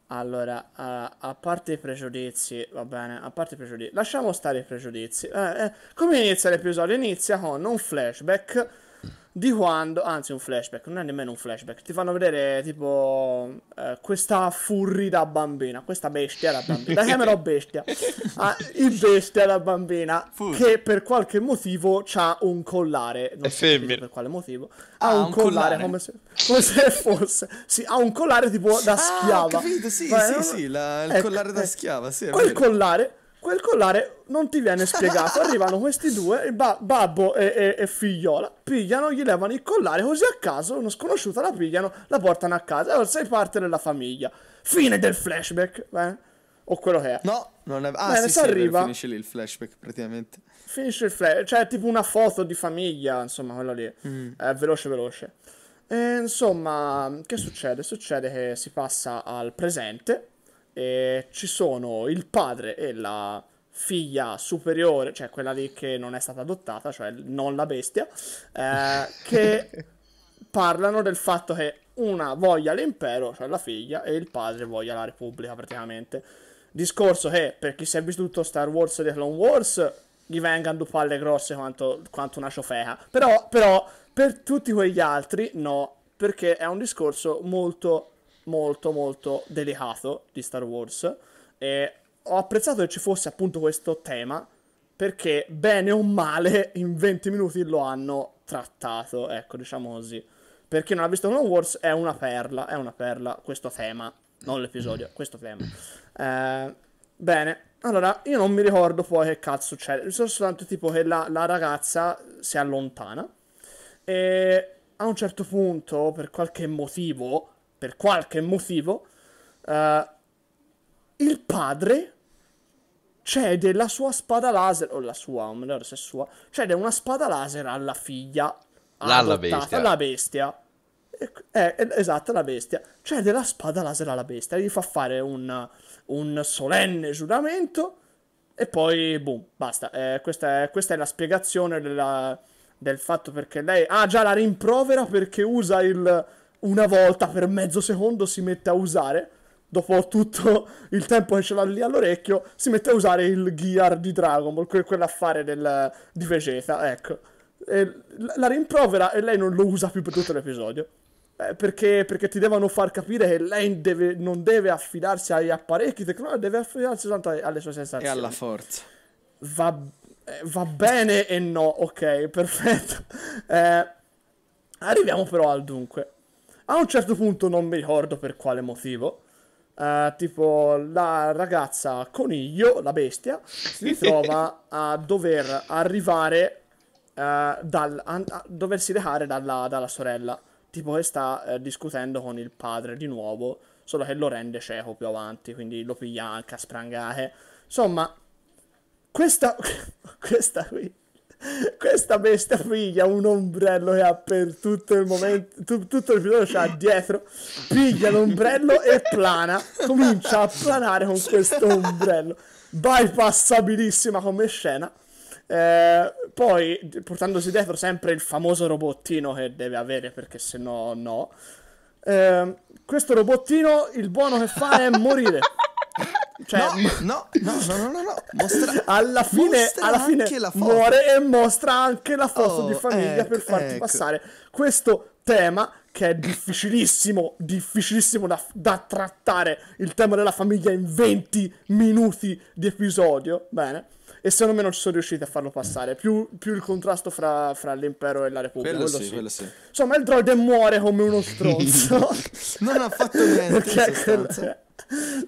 Allora, a, eh, a parte i pregiudizi, va bene, a parte i pregiudizi, lasciamo stare i pregiudizi. Eh, eh, come inizia l'episodio? Inizia con un flashback di quando, anzi un flashback, non è nemmeno un flashback, ti fanno vedere tipo eh, questa furri da bambina, questa bestia da bambina, la chiamerò bestia, ah, il bestia da bambina Fur. che per qualche motivo ha un collare, non so per quale motivo, ha ah, un, un, collare, collare. Come, se, come, se, fosse, sì, ha un collare tipo da ah, schiava. Ah, capito, sì, Beh, sì, sì, la, il ecco, collare da eh, schiava, sì, Quel collare quel collare non ti viene spiegato. Arrivano questi due, ba- babbo e-, e-, e-, figliola, pigliano, gli levano il collare così a caso, uno sconosciuto la pigliano, la portano a casa e allora sei parte della famiglia. Fine del flashback, eh? o quello che è. No, non è... Ah, Bene, sì, sì, arriva... finisce lì il flashback praticamente. Finisce il flashback, cioè tipo una foto di famiglia, insomma, quella lì. Mm. Eh, veloce, veloce. E, insomma, che succede? Succede che si passa al presente eh, ci sono il padre e la figlia superiore, cioè quella lì che non è stata adottata, cioè non la bestia, eh, che parlano del fatto che una voglia l'impero, cioè la figlia, e il padre voglia la repubblica praticamente. Discorso che per chi si è vissuto Star Wars e The Clone Wars gli vengano due palle grosse quanto, quanto una ciofeca, però, però per tutti quegli altri no, perché è un discorso molto molto molto delicato di Star Wars e ho apprezzato che ci fosse appunto questo tema perché bene o male in 20 minuti lo hanno trattato, ecco diciamo così. Per chi non ha visto Clone Wars è una perla, è una perla questo tema, non l'episodio, questo tema. Eh, bene, allora io non mi ricordo poi che cazzo succede, mi sono soltanto tipo che la, la ragazza si allontana e a un certo punto per qualche motivo per qualche motivo, uh, il padre cede la sua spada laser, o la sua, non mi ricordo se è sua, cede una spada laser alla figlia. Alla bestia. La bestia. Eh, eh, esatto, la bestia. Cede la spada laser alla bestia, gli fa fare un, un solenne giuramento e poi, boom, basta. Eh, questa, è, questa, è, la spiegazione della, del fatto perché lei... Ah, già, la rimprovera perché usa il una volta per mezzo secondo si mette a usare, dopo tutto il tempo che ce l'ha lì all'orecchio, si mette a usare il gear di Dragon Ball, que- quell'affare del, di Vegeta, ecco. E la rimprovera e lei non lo usa più per tutto l'episodio. Eh, perché, perché, ti devono far capire che lei deve, non deve affidarsi agli apparecchi tecnologici, deve affidarsi soltanto alle sue sensazioni. E alla forza. Va, eh, va bene e no, ok, perfetto. Eh, arriviamo però al dunque. A un certo punto, non mi ricordo per quale motivo, Uh, tipo la ragazza coniglio, la bestia, si trova a dover arrivare, uh, dal, a, a, doversi recare dalla, dalla, sorella, tipo che sta uh, discutendo con il padre di nuovo, solo che lo rende cieco più avanti, quindi lo piglia anche a sprangare. Insomma, questa, questa qui questa bestia piglia un ombrello che ha per tutto il momento tu, tutto il video c'ha dietro piglia l'ombrello e plana comincia a planare con questo ombrello bypassabilissima come scena eh, poi portandosi dietro sempre il famoso robottino che deve avere perché se no no eh, questo robottino il buono che fa è morire Cioè, no, no, no, no, no, no. Mostra, alla fine, mostra alla fine muore e mostra anche la foto oh, di famiglia ecco, per farti ecco. passare questo tema che è difficilissimo, difficilissimo da, da, trattare, il tema della famiglia in 20 minuti di episodio, bene, e secondo me non ci sono riusciti a farlo passare, più, più il contrasto fra, fra, l'impero e la Repubblica. Quello, quello, sì, quello sì. Insomma, il droide muore come uno stronzo. non ha fatto niente. Perché,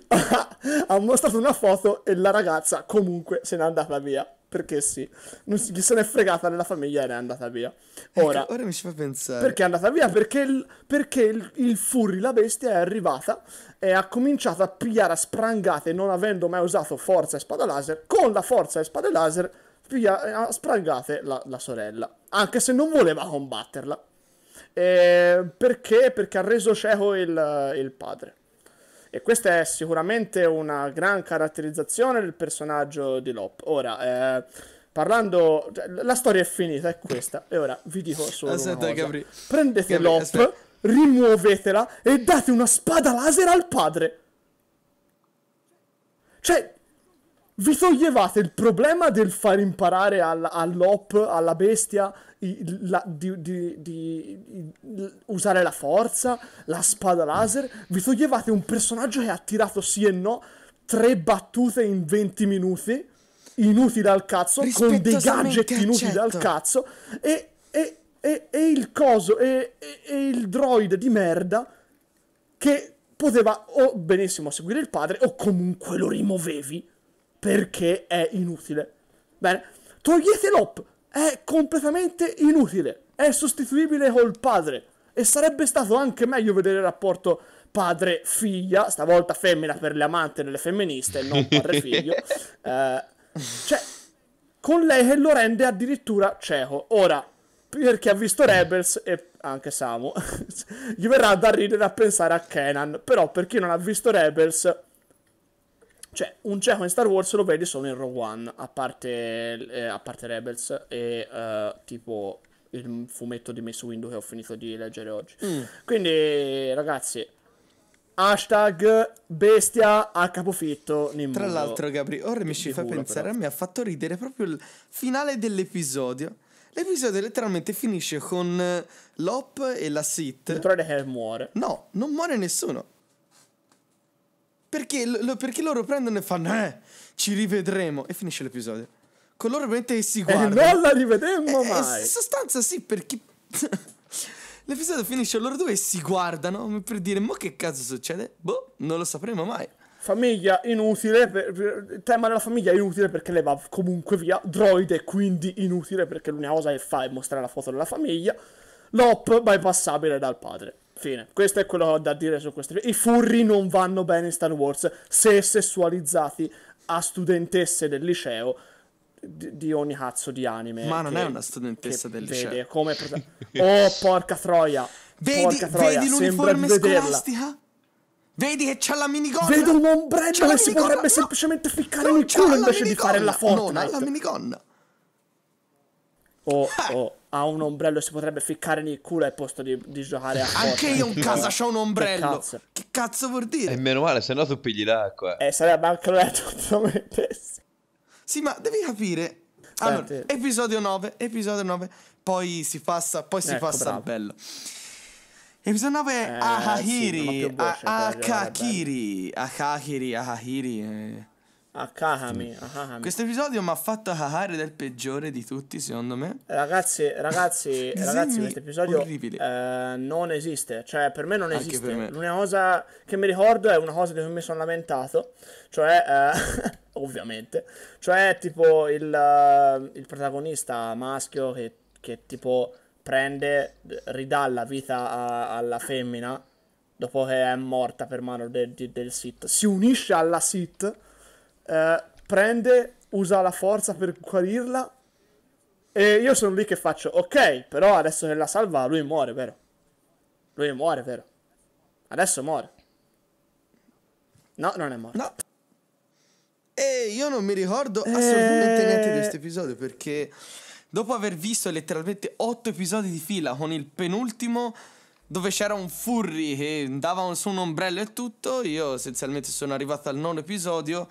ha mostrato una foto e la ragazza comunque se n'è andata via. Perché sì, non si, gli se n'è fregata della famiglia ed è andata via. Ecco, ora, ecco, ora mi ci fa pensare. Perché è andata via? Perché, il, perché il, il Furry, la bestia, è arrivata e ha cominciato a pigliare a sprangate, non avendo mai usato forza e spada laser. Con la forza e spada laser, piglia, eh, a sprangate la, la sorella. Anche se non voleva combatterla. Eh, perché? Perché ha reso cieco il, il padre. E questa è sicuramente una gran caratterizzazione del personaggio di Lop. Ora, eh, parlando... Cioè, la storia è finita, è questa. E ora vi dico solo aspetta, Gabri, Prendete Gabri, Lop, aspetta. rimuovetela e date una spada laser al padre. Cioè, vi toglievate il problema del far imparare all, all'op, alla bestia, il, la, di, di, di, di, usare la forza, la spada laser, vi toglievate un personaggio che ha tirato sì e no tre battute in 20 minuti, inutile al cazzo, con dei gadget inutili al cazzo, e, e, e, e il coso, e, il droid di merda che poteva o benissimo seguire il padre o comunque lo rimuovevi perché è inutile. Bene, togliete l'op, è completamente inutile, è sostituibile col padre e sarebbe stato anche meglio vedere il rapporto padre-figlia, stavolta femmina per le amanti nelle femministe, non padre-figlio, eh, cioè, con lei che lo rende addirittura cieco. Ora, per chi ha visto Rebels e anche Samu, gli verrà da ridere a pensare a Kenan, però per chi non ha visto Rebels cioè, un Geco in Star Wars lo vedi solo in Rogue One, a parte, eh, a parte Rebels e eh, tipo il fumetto di Mace Windu che ho finito di leggere oggi. Mm. Quindi, ragazzi, hashtag bestia a capofitto Tra l'altro, Gabri, ora mi ci fa pensare, però. mi ha fatto ridere proprio il finale dell'episodio. L'episodio letteralmente finisce con eh, Lop e la Sith. Il che muore. No, non muore nessuno perché, lo, perché loro prendono e fanno, eh, ci rivedremo. E finisce l'episodio. Con loro ovviamente si eh, guardano. E non la rivedremo eh, eh, mai. In sostanza sì, perché... L'episodio finisce loro due e si guardano per dire, ma che cazzo succede? Boh, non lo sapremo mai. Famiglia inutile, per, il tema della famiglia è inutile perché lei va comunque via. Droide quindi inutile perché l'unica cosa che fa è mostrare la foto della famiglia. Lop bypassabile dal padre. Fine. Questo è quello da dire su queste. I furri non vanno bene in Star Wars se sessualizzati a studentesse del liceo di, di ogni cazzo di anime. Ma non è una studentessa del liceo. Vede come prota- oh, porca troia. Vedi, porca troia, vedi l'uniforme scolastica? Vedi che c'ha la minigonna? Vedo un ombrello che si potrebbe no. semplicemente ficcare no, nel culo invece minigonna. di fare la Fortnite. Non ha la minigonna. Oh, eh. oh, ha un ombrello e si potrebbe ficcare nel culo al posto di, di giocare a Anche io in casa c'ho un ombrello. Che cazzo? che cazzo vuol dire? E meno male, se no tu pigli l'acqua. Eh, sarebbe anche letto come Sì, ma devi capire. Allora, Senti. episodio 9, episodio 9, poi si passa, poi si ecco, passa al bello. Episodio 9 è eh, Ahahiri, sì, voce, a- Akakiri, Ahahiri. Eh. Akahami, Akahami. Questo episodio mi ha fatto cagare del peggiore di tutti, secondo me. Ragazzi, ragazzi, ragazzi, questo episodio eh, non esiste. Cioè, per me non Anche esiste. Me. L'unica cosa che mi ricordo è una cosa di cui mi sono lamentato. Cioè, eh, ovviamente. Cioè, tipo, il, uh, il protagonista maschio che, che, tipo, prende, ridà la vita a, alla femmina dopo che è morta per mano de, de, del sit. Si unisce alla sit eh, prende, usa la forza per guarirla. E io sono lì che faccio, ok, però adesso che la salva lui muore, vero? Lui muore, vero? Adesso muore. No, non è morto. No. E io non mi ricordo eh. assolutamente niente di questo episodio perché dopo aver visto letteralmente 8 episodi di fila con il penultimo dove c'era un furry che andava su un ombrello e tutto, io essenzialmente sono arrivato al nono episodio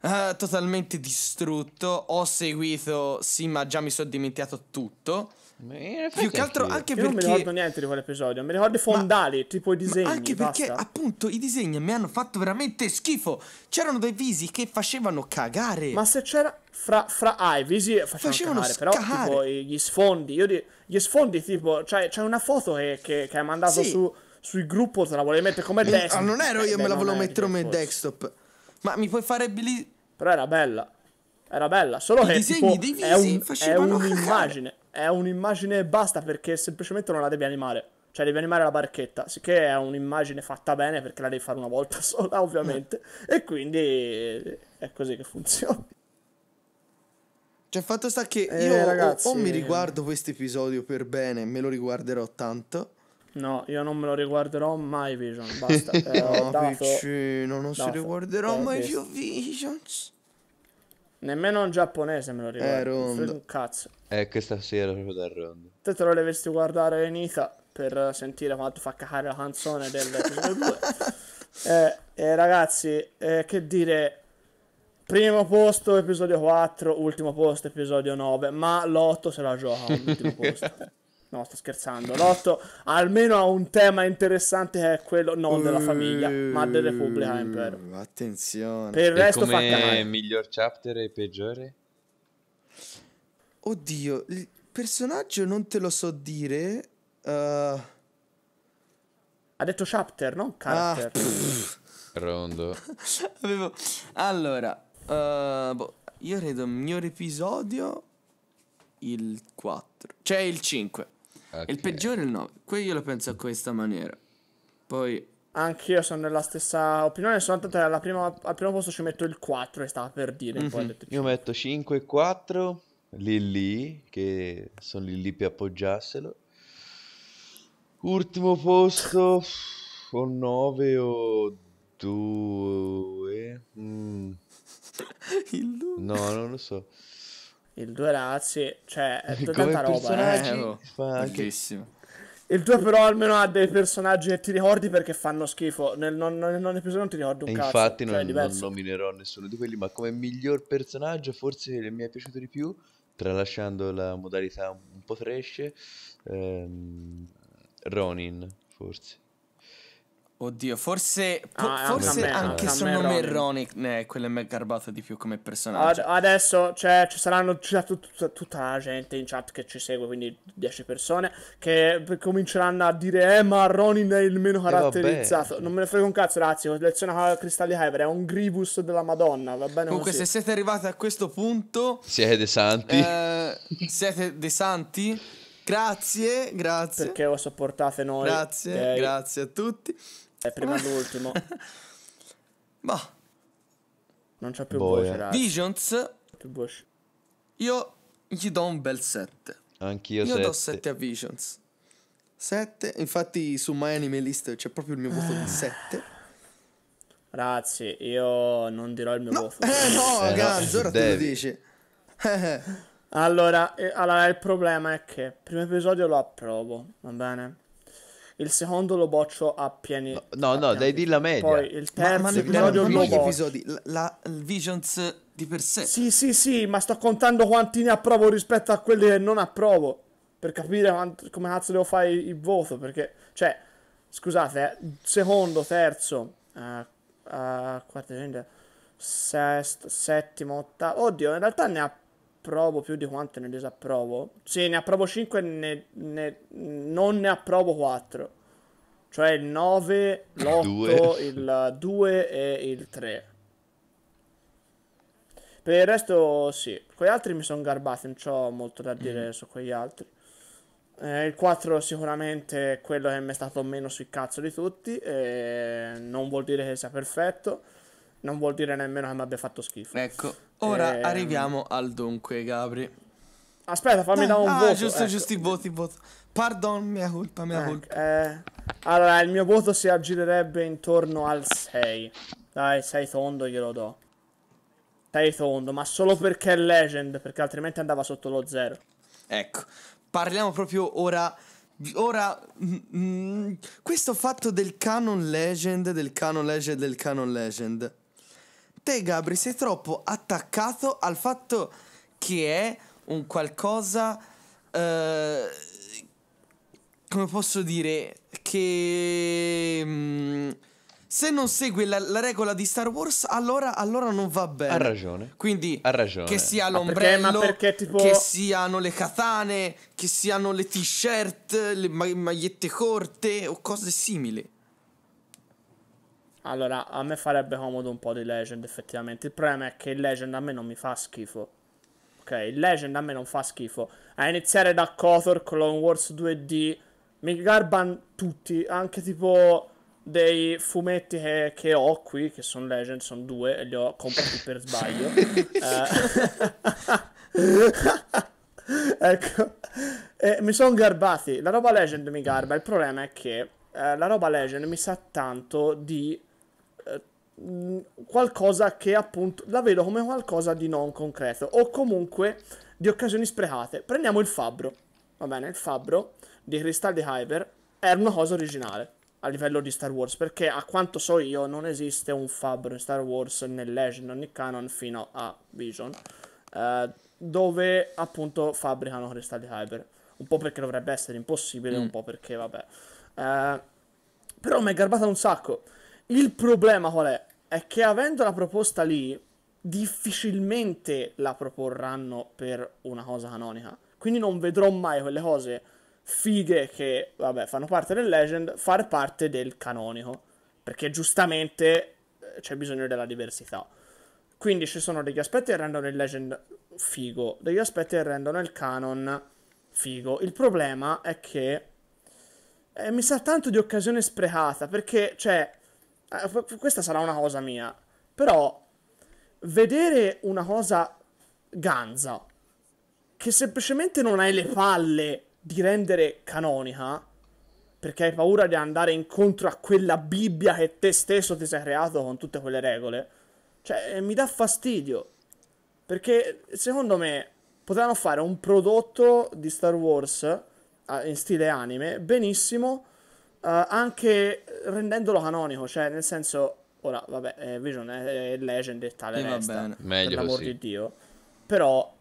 uh, totalmente distrutto. Ho seguito, sì, ma già mi sono dimenticato tutto. Più che altro anche io perché... non mi ricordo niente di quell'episodio, mi ricordo i fondali, ma... tipo i disegni. Ma anche basta. perché appunto i disegni mi hanno fatto veramente schifo. C'erano dei visi che facevano cagare. Ma se c'era... Fra, fra ah, i visi facevano, facevano cagare, però tipo gli sfondi, io di, gli sfondi tipo, cioè c'è una foto che, che, che hai mandato sì. su, sui gruppo, te la volevi mettere come eh, desktop. Ma non ero eh, io, me la volevo mettere come desktop. Ma mi puoi fare Billy... Però era bella. Era bella. Solo I che disegni tipo, dei visi è, un, è un'immagine. È un'immagine e basta perché semplicemente non la devi animare. Cioè devi animare la barchetta. Sicché è un'immagine fatta bene perché la devi fare una volta sola, ovviamente. e quindi è così che funziona. Cioè, fatto sta che eh, io eh, ragazzi... o, o mi riguardo questo episodio per bene, me lo riguarderò tanto No, io non me lo riguarderò mai Vision, basta. Eh, no, dato, piccino, non dato. si riguarderò eh, mai più Vision. Nemmeno un giapponese me lo riguardo. Eh, un cazzo. Eh, questa sera proprio da rondo. Te te lo dovresti guardare in Ita per sentire quanto fa cacare la canzone dell'episodio 2. eh, eh, ragazzi, eh, che dire... Primo posto episodio 4, ultimo posto episodio 9, ma l'8 se la gioca all'ultimo posto. No, sto scherzando. L'otto almeno ha un tema interessante che è quello non della famiglia, ma della Repubblica Impero. Uh, attenzione. Per il resto fa cagare. miglior chapter e peggiore? Oddio, il personaggio non te lo so dire. Uh... Ha detto chapter, non character. Ah, Rondo. Avevo... Allora, uh, boh, io credo miglior episodio il 4. Cioè il 5. Okay. Ah, il peggiore è il 9. Qui io lo penso a questa maniera. Poi... Anch'io sono nella stessa opinione, soltanto alla prima, al primo posto ci metto il 4 e stava per dire. Mm-hmm. Detto, io metto 5 e 4, lì lì, che sono lì lì per appoggiarselo. Ultimo posto o 9 o 2. Mm. no, non lo so il due Lazzi, cioè è Come roba. Eh. eh oh, il 2 però almeno ha dei personaggi che ti ricordi perché fanno schifo. Nel non, non, non episodio non ti ricordi un e cazzo. Infatti cioè, non, non, nominerò nessuno di quelli, ma come miglior personaggio forse mi è piaciuto di più, tralasciando la modalità un po' trash, ehm, Ronin forse. Oddio, forse, po- ah, forse me, anche se non è Ronnie, eh, quello è garbato di più come personaggio. Ad- adesso cioè, ci saranno già tut- tut- tutta la gente in chat che ci segue, quindi 10 persone, che cominceranno a dire, eh ma Ronin è il meno eh, caratterizzato. Eh, non me ne frega un cazzo, ragazzi, colleziona Cristalli Hyper, è un Gribus della madonna, va bene Comunque, così. se siete arrivati a questo punto... Siete dei santi. Eh, siete dei santi. Grazie, grazie. Perché lo sopportate noi. Grazie, okay. grazie a tutti. È prima l'ultimo. Ma boh. Non c'ha più voce, ragazzi. Visions. Più voce. Io gli do un bel 7. Anch'io 7. Io do 7 a Visions. 7, infatti su My Anime List c'è proprio il mio voto di 7. Ah. Ragazzi, io non dirò il mio no. voto. Eh no, eh, Ganz, no. ora Devi. tu lo dici. Eh. allora, eh, allora, il problema è che il primo episodio lo approvo, va bene? il secondo lo boccio a pieni. No, no, dai, di la media. Poi il terzo ma, ma episodio non, non lo episodi, la, la, Visions di per sé. Sì, sì, sì, ma sto contando quanti ne approvo rispetto a quelli che non approvo. Per capire quant- come cazzo devo fare il, il voto. Perché, cioè, scusate, eh, secondo, terzo, uh, uh, quarto, sesto, settimo, ottavo. Oddio, in realtà ne approvo approvo più di quante ne disapprovo. Sì, ne approvo 5 e ne, ne, non ne approvo 4. Cioè il 9, l'8, il 2 e il 3. Per il resto sì, quegli altri mi sono garbati, non ho molto da dire mm. su quegli altri. Eh, il 4 sicuramente è quello che mi è stato meno sui cazzo di tutti, non vuol dire che sia perfetto, non vuol dire nemmeno che mi abbia fatto schifo. Ecco. Ora eh... arriviamo al dunque, Gabri. Aspetta, fammi no, eh, dare un ah, voto. Giusto, ecco. giusto, i voti, voti. Pardon, mia colpa, mia ecco, colpa. Eh, allora, il mio voto si aggirerebbe intorno al 6. Dai, 6 tondo glielo do. 6 tondo, ma solo perché è Legend, perché altrimenti andava sotto lo 0. Ecco, parliamo proprio ora... Ora, mh, mm, mh, mm, questo fatto del canon legend, del canon legend, del canon legend te Gabri sei troppo attaccato al fatto che è un qualcosa... Eh, come posso dire? Che... Mm, se non segue la, la, regola di Star Wars, allora, allora, non va bene. Ha ragione. Quindi, ha ragione. che sia l'ombrello, ma perché, ma perché, tipo... che siano le katane, che siano le t-shirt, le ma magliette corte o cose simili. Allora, a me farebbe comodo un po' di Legend, effettivamente. Il problema è che il Legend a me non mi fa schifo. Ok, il Legend a me non fa schifo. A iniziare da Kothor, Clone Wars 2D, mi garban tutti, anche tipo dei fumetti che, che, ho qui, che sono Legend, sono due, e li ho comprati per sbaglio. eh. ecco, e mi sono garbati. La roba Legend mi garba, il problema è che eh, la roba Legend mi sa tanto di Mm, qualcosa che appunto la vedo come qualcosa di non concreto o comunque di occasioni sprecate. Prendiamo il fabbro, va bene? Il fabbro di Crystal di Hyper era una cosa originale a livello di Star Wars perché a quanto so io non esiste un fabbro in Star Wars né Legend né Canon fino a Vision eh, dove appunto fabbricano Crystal di hyper un po' perché dovrebbe essere impossibile mm. un po' perché vabbè eh, però mi è garbata un sacco il problema qual è? è che avendo la proposta lì, difficilmente la proporranno per una cosa canonica. Quindi non vedrò mai quelle cose fighe che, vabbè, fanno parte del legend, far parte del canonico. Perché giustamente eh, c'è bisogno della diversità. Quindi ci sono degli aspetti che rendono il legend figo, degli aspetti che rendono il canon figo. Il problema è che eh, mi sa tanto di occasione sprecata, perché, cioè, eh, questa sarà una cosa mia, però vedere una cosa ganza che semplicemente non hai le palle di rendere canonica perché hai paura di andare incontro a quella Bibbia che te stesso ti sei creato con tutte quelle regole, cioè eh, mi dà fastidio. Perché secondo me potevano fare un prodotto di Star Wars eh, in stile anime benissimo eh, anche rendendolo canonico, cioè nel senso, ora vabbè, eh, Vision è, è legend e tale, e resta, meglio per l'amor così. di Dio, però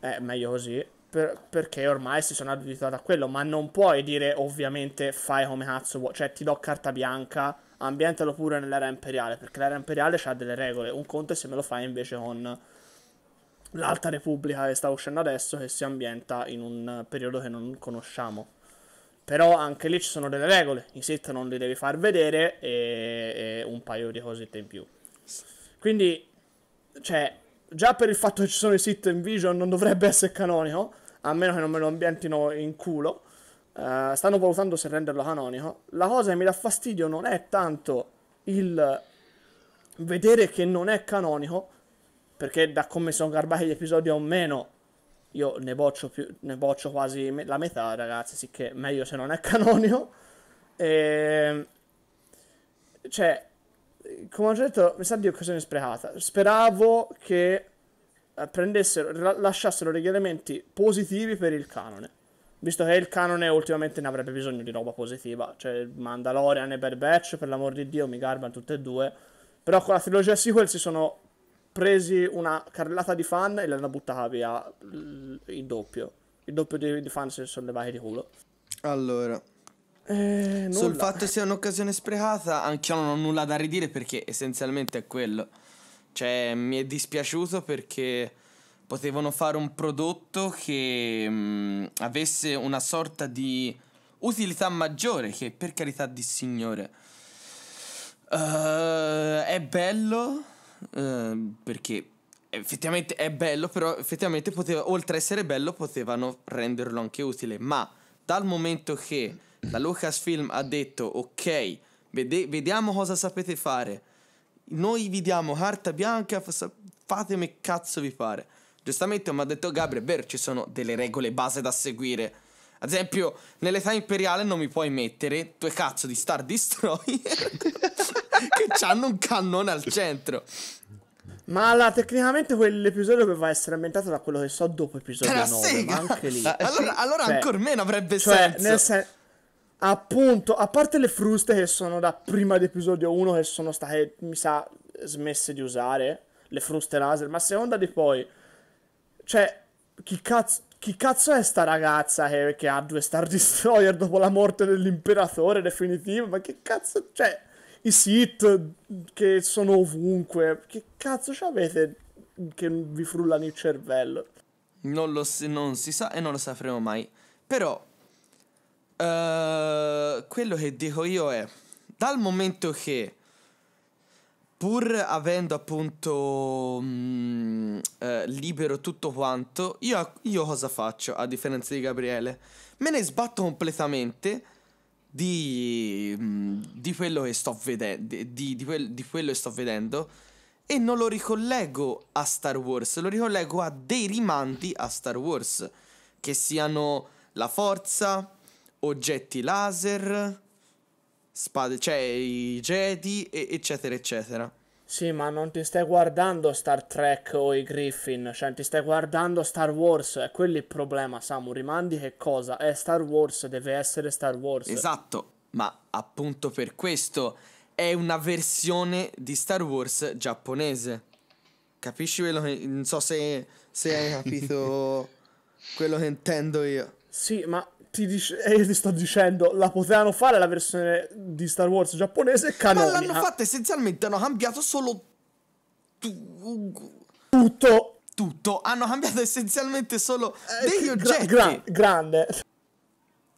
è eh, meglio così. perché ormai si sono abituati a quello, ma non puoi dire ovviamente fai come cazzo vuoi, cioè ti do carta bianca, ambientalo pure nell'era imperiale, perché l'era imperiale ha delle regole, un conto è se me lo fai invece con l'Alta Repubblica che sta uscendo adesso, che si ambienta in un periodo che non conosciamo. Però anche lì ci sono delle regole, i set non li devi far vedere e, e un paio di cosette in più. Quindi, cioè, già per il fatto che ci sono i sit in Vision non dovrebbe essere canonico, a meno che non me lo ambientino in culo. Uh, stanno valutando se renderlo canonico. La cosa che mi dà fastidio non è tanto il vedere che non è canonico, perché da come sono garbati gli episodi o meno io ne boccio, più, ne boccio quasi me- la metà, ragazzi, sicché meglio se non è canonico. E... Ehm, cioè, come ho già detto, mi sa di occasione sprecata. Speravo che eh, prendessero, lasciassero degli elementi positivi per il canone. Visto che il canone ultimamente ne avrebbe bisogno di roba positiva. Cioè, Mandalorian e Bad Batch, per l'amor di Dio, mi garban tutte e due. Però con la trilogia sequel si sono presi una carrellata di fan e l'hanno buttata via il doppio. Il doppio di, di fan se sono levati di culo. Allora, eh, sul nulla. fatto sia un'occasione sprecata, anch'io non ho nulla da ridire perché essenzialmente è quello. Cioè, mi è dispiaciuto perché potevano fare un prodotto che mh, mm, avesse una sorta di utilità maggiore, che per carità di signore. Uh, è bello, Ehm, perché effettivamente è bello, però effettivamente poteva, oltre a essere bello potevano renderlo anche utile, ma dal momento che la Lucasfilm ha detto ok, vede- vediamo cosa sapete fare, noi vi diamo carta bianca, fa- fatemi cazzo vi pare. Giustamente mi ha detto Gabriel, vero, ci sono delle regole base da seguire. Ad esempio, nell'età imperiale non mi puoi mettere due cazzo di Star Destroyer. che hanno un cannone al centro. Ma allora, tecnicamente quell'episodio doveva essere ambientato da quello che so dopo episodio 9, sega. ma anche lì. allora, allora cioè, ancora meno avrebbe cioè, senso. Sen- appunto, a parte le fruste che sono da prima di episodio 1 che sono state, mi sa, smesse di usare, le fruste laser, ma a seconda di poi cioè, chi cazzo, chi cazzo è sta ragazza che, che, ha due Star Destroyer dopo la morte dell'imperatore definitivo? Ma che cazzo, cioè i Sith che sono ovunque. Che cazzo c'avete che vi frullano il cervello? Non lo non si sa e non lo sapremo mai. Però uh, quello che dico io è dal momento che pur avendo appunto mh, mm, eh, libero tutto quanto, io, io cosa faccio a differenza di Gabriele? Me ne sbatto completamente di, di quello che sto vedendo, di, di, quel, di quello che sto vedendo e non lo ricollego a Star Wars, lo ricollego a dei rimandi a Star Wars, che siano la forza, oggetti laser, spade, cioè i Jedi, eccetera, eccetera. Sì, ma non ti stai guardando Star Trek o i Griffin, cioè ti stai guardando Star Wars, è quello il problema, Samu, rimandi che cosa? È Star Wars, deve essere Star Wars. Esatto, ma appunto per questo è una versione di Star Wars giapponese. Capisci quello che... non so se, se hai capito quello che intendo io. Sì, ma ti dice, e io ti sto dicendo, la potevano fare la versione di Star Wars giapponese canonica. Ma l'hanno fatta essenzialmente, hanno cambiato solo tu... tutto. Tutto, hanno cambiato essenzialmente solo eh, degli oggetti. Gra- gra- grande.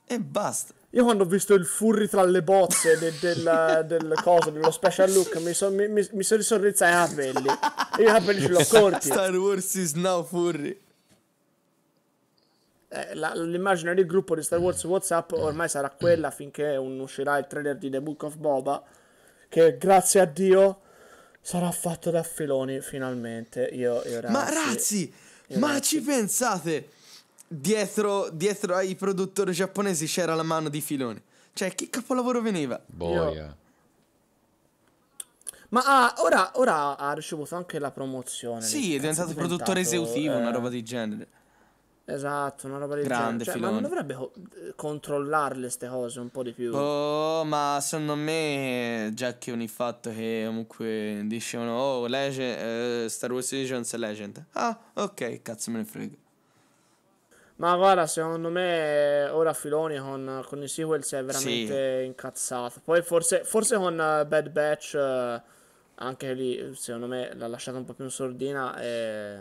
E basta. Io quando ho visto il furry tra le bozze de- del, del coso, dello special look, mi, so, mi, mi, mi sono risorrizzato i capelli. Io i capelli ce l'ho corti. Star Wars is now furry. Eh, la, l'immagine del gruppo di Star Wars WhatsApp ormai sarà quella finché un, uscirà il trailer di The Book of Boba, che grazie a Dio sarà fatto da Filoni finalmente. Io, io razzi, ma ragazzi io ma razzi. ci pensate? Dietro, dietro, ai produttori giapponesi c'era la mano di Filoni. Cioè, che capolavoro veniva? Boia. Ma ah, ora, ora, ha ricevuto anche la promozione. Sì, è diventato, è diventato produttore esecutivo, eh... una roba di genere. Esatto, una roba di Grande genere. Cioè, ma non dovrebbe co- eh, controllarle queste cose un po' di più. Oh, ma secondo me, già che ogni fatto che comunque dicevano, oh, legend, uh, eh, Star Wars Visions è Legend. Ah, ok, cazzo me ne frega. Ma guarda, secondo me ora Filoni con, con i sequel si è veramente sì. incazzato. Poi forse, forse con eh, Bad Batch, anche lì, secondo me l'ha lasciata un po' più in sordina. E...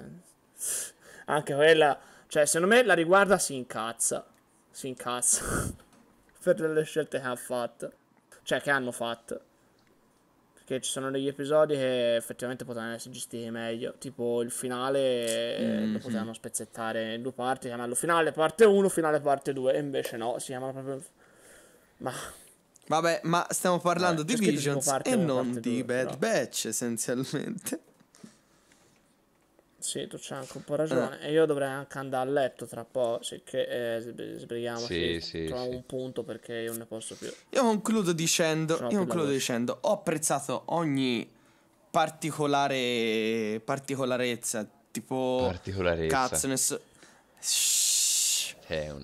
Anche quella cioè, secondo me la riguarda si incazza. Si incazza. per le scelte che ha fatto. Cioè, che hanno fatto. Perché ci sono degli episodi che effettivamente potevano essere gestiti meglio. Tipo il finale mm-hmm. lo potevano spezzettare in due parti, chiamarlo finale parte 1, finale parte 2. E invece no, si chiamano proprio. Ma. Vabbè, ma stiamo parlando Vabbè, eh, di Visions e non di Bad Batch essenzialmente. Sì, tu c'hai anche un po' ragione. Eh. E io dovrei anche andare a letto tra poco. sicché che eh, sbrighiamo. Sì, sì, trovo sì. un punto perché io non ne posso più. Io concludo dicendo: io concludo dicendo ho apprezzato ogni particolare particolarezza. Tipo. Particolarezza. Cazzo, ne so.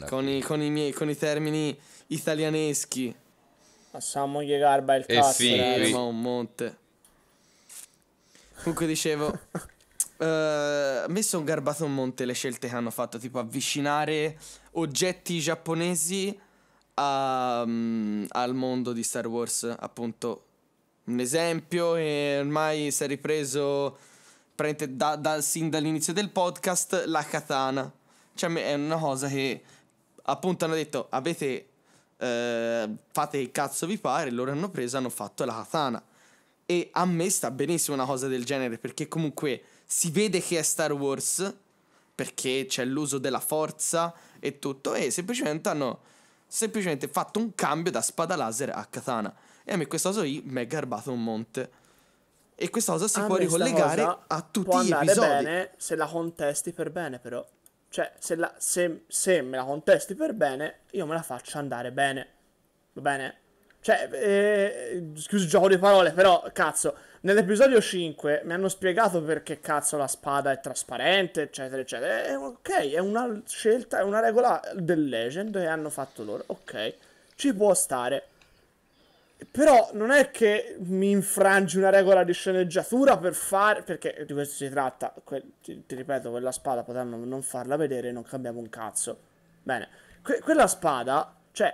Con i, con, i, miei, con i termini italianeschi. Passiamo gli garba il cazzo. Eh sì, eh, un monte. Comunque dicevo. Uh, a me sono garbato un monte le scelte che hanno fatto, tipo avvicinare oggetti giapponesi a, um, al mondo di Star Wars, appunto. Un esempio, e ormai si è ripreso da, da, sin dall'inizio del podcast, la katana. Cioè è una cosa che appunto hanno detto, avete, uh, fate che cazzo vi pare, loro hanno preso, hanno fatto la katana. E a me sta benissimo una cosa del genere, perché comunque si vede che è Star Wars perché c'è l'uso della forza e tutto e semplicemente hanno semplicemente fatto un cambio da spada laser a katana e a me questa cosa lì mi è garbato un monte e questa cosa si a può ricollegare a tutti gli episodi può bene se la contesti per bene però cioè se, la, se, se me la contesti per bene io me la faccio andare bene va bene? Cioè, eh, scusa il gioco di parole, però, cazzo, nell'episodio 5 mi hanno spiegato perché cazzo la spada è trasparente, eccetera, eccetera. Eh, ok, è una scelta, è una regola del Legend che hanno fatto loro, ok, ci può stare. Però non è che mi infrangi una regola di sceneggiatura per fare. Perché di questo si tratta. Que ti, ti, ripeto, quella spada potevano non farla vedere non cambiamo un cazzo. Bene, que quella spada, cioè,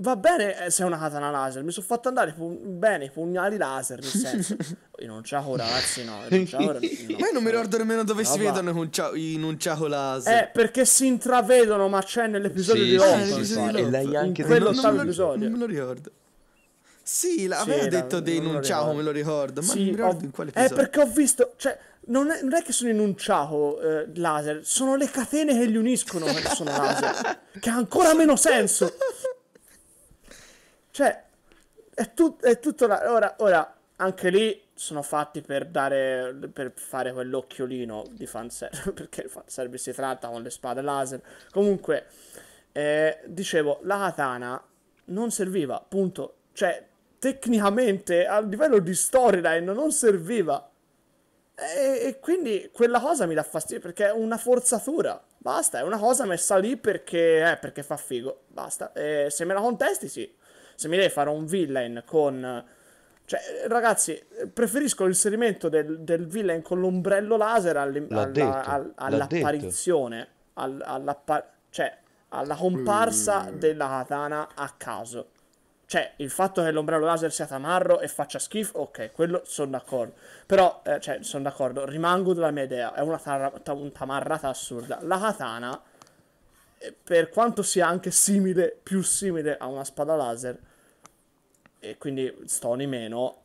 Va bene eh, se è una katana laser, mi sono fatto andare pu- bene i pugnali laser, nel senso. in un ciaco, ragazzi, no, in un ciaco, no. Ma io non mi ricordo nemmeno dove no, si va. vedono in un ciaco laser. Eh, perché si intravedono, ma c'è nell'episodio sì, di Lost. Sì, sì, sì, e l'hai anche quello non, non, episodio. Non me lo ricordo. Sì, l'aveva sì, detto la, dei in un ciao, me lo ricordo, ma sì, non mi ricordo ho, in quale eh, episodio. È perché ho visto, cioè, non è, non è che sono in un ciao eh, laser, sono le catene che li uniscono che sono laser, che ha ancora meno senso. Cioè, è, tut- è tutto la... Ora, ora, anche lì sono fatti per dare per fare quell'occhiolino di fanservice perché il fanservice si tratta con le spade laser comunque eh, dicevo la katana non serviva punto cioè tecnicamente a livello di storyline non serviva e, e quindi quella cosa mi dà fastidio perché è una forzatura basta è una cosa messa lì perché, eh, perché fa figo basta e eh, se me la contesti sì se mi devi fare un villain con... Cioè, ragazzi, preferisco l'inserimento del, del villain con l'ombrello laser all, alla, detto, all, all'apparizione, all, all'appa- cioè, alla comparsa mm. della katana a caso. Cioè, il fatto che l'ombrello laser sia tamarro e faccia schifo, ok, quello sono d'accordo. Però, eh, cioè, sono d'accordo, rimango della mia idea, è una tar- ta- un tamarrata assurda. La katana, eh, per quanto sia anche simile, più simile a una spada laser, e quindi Stoni meno,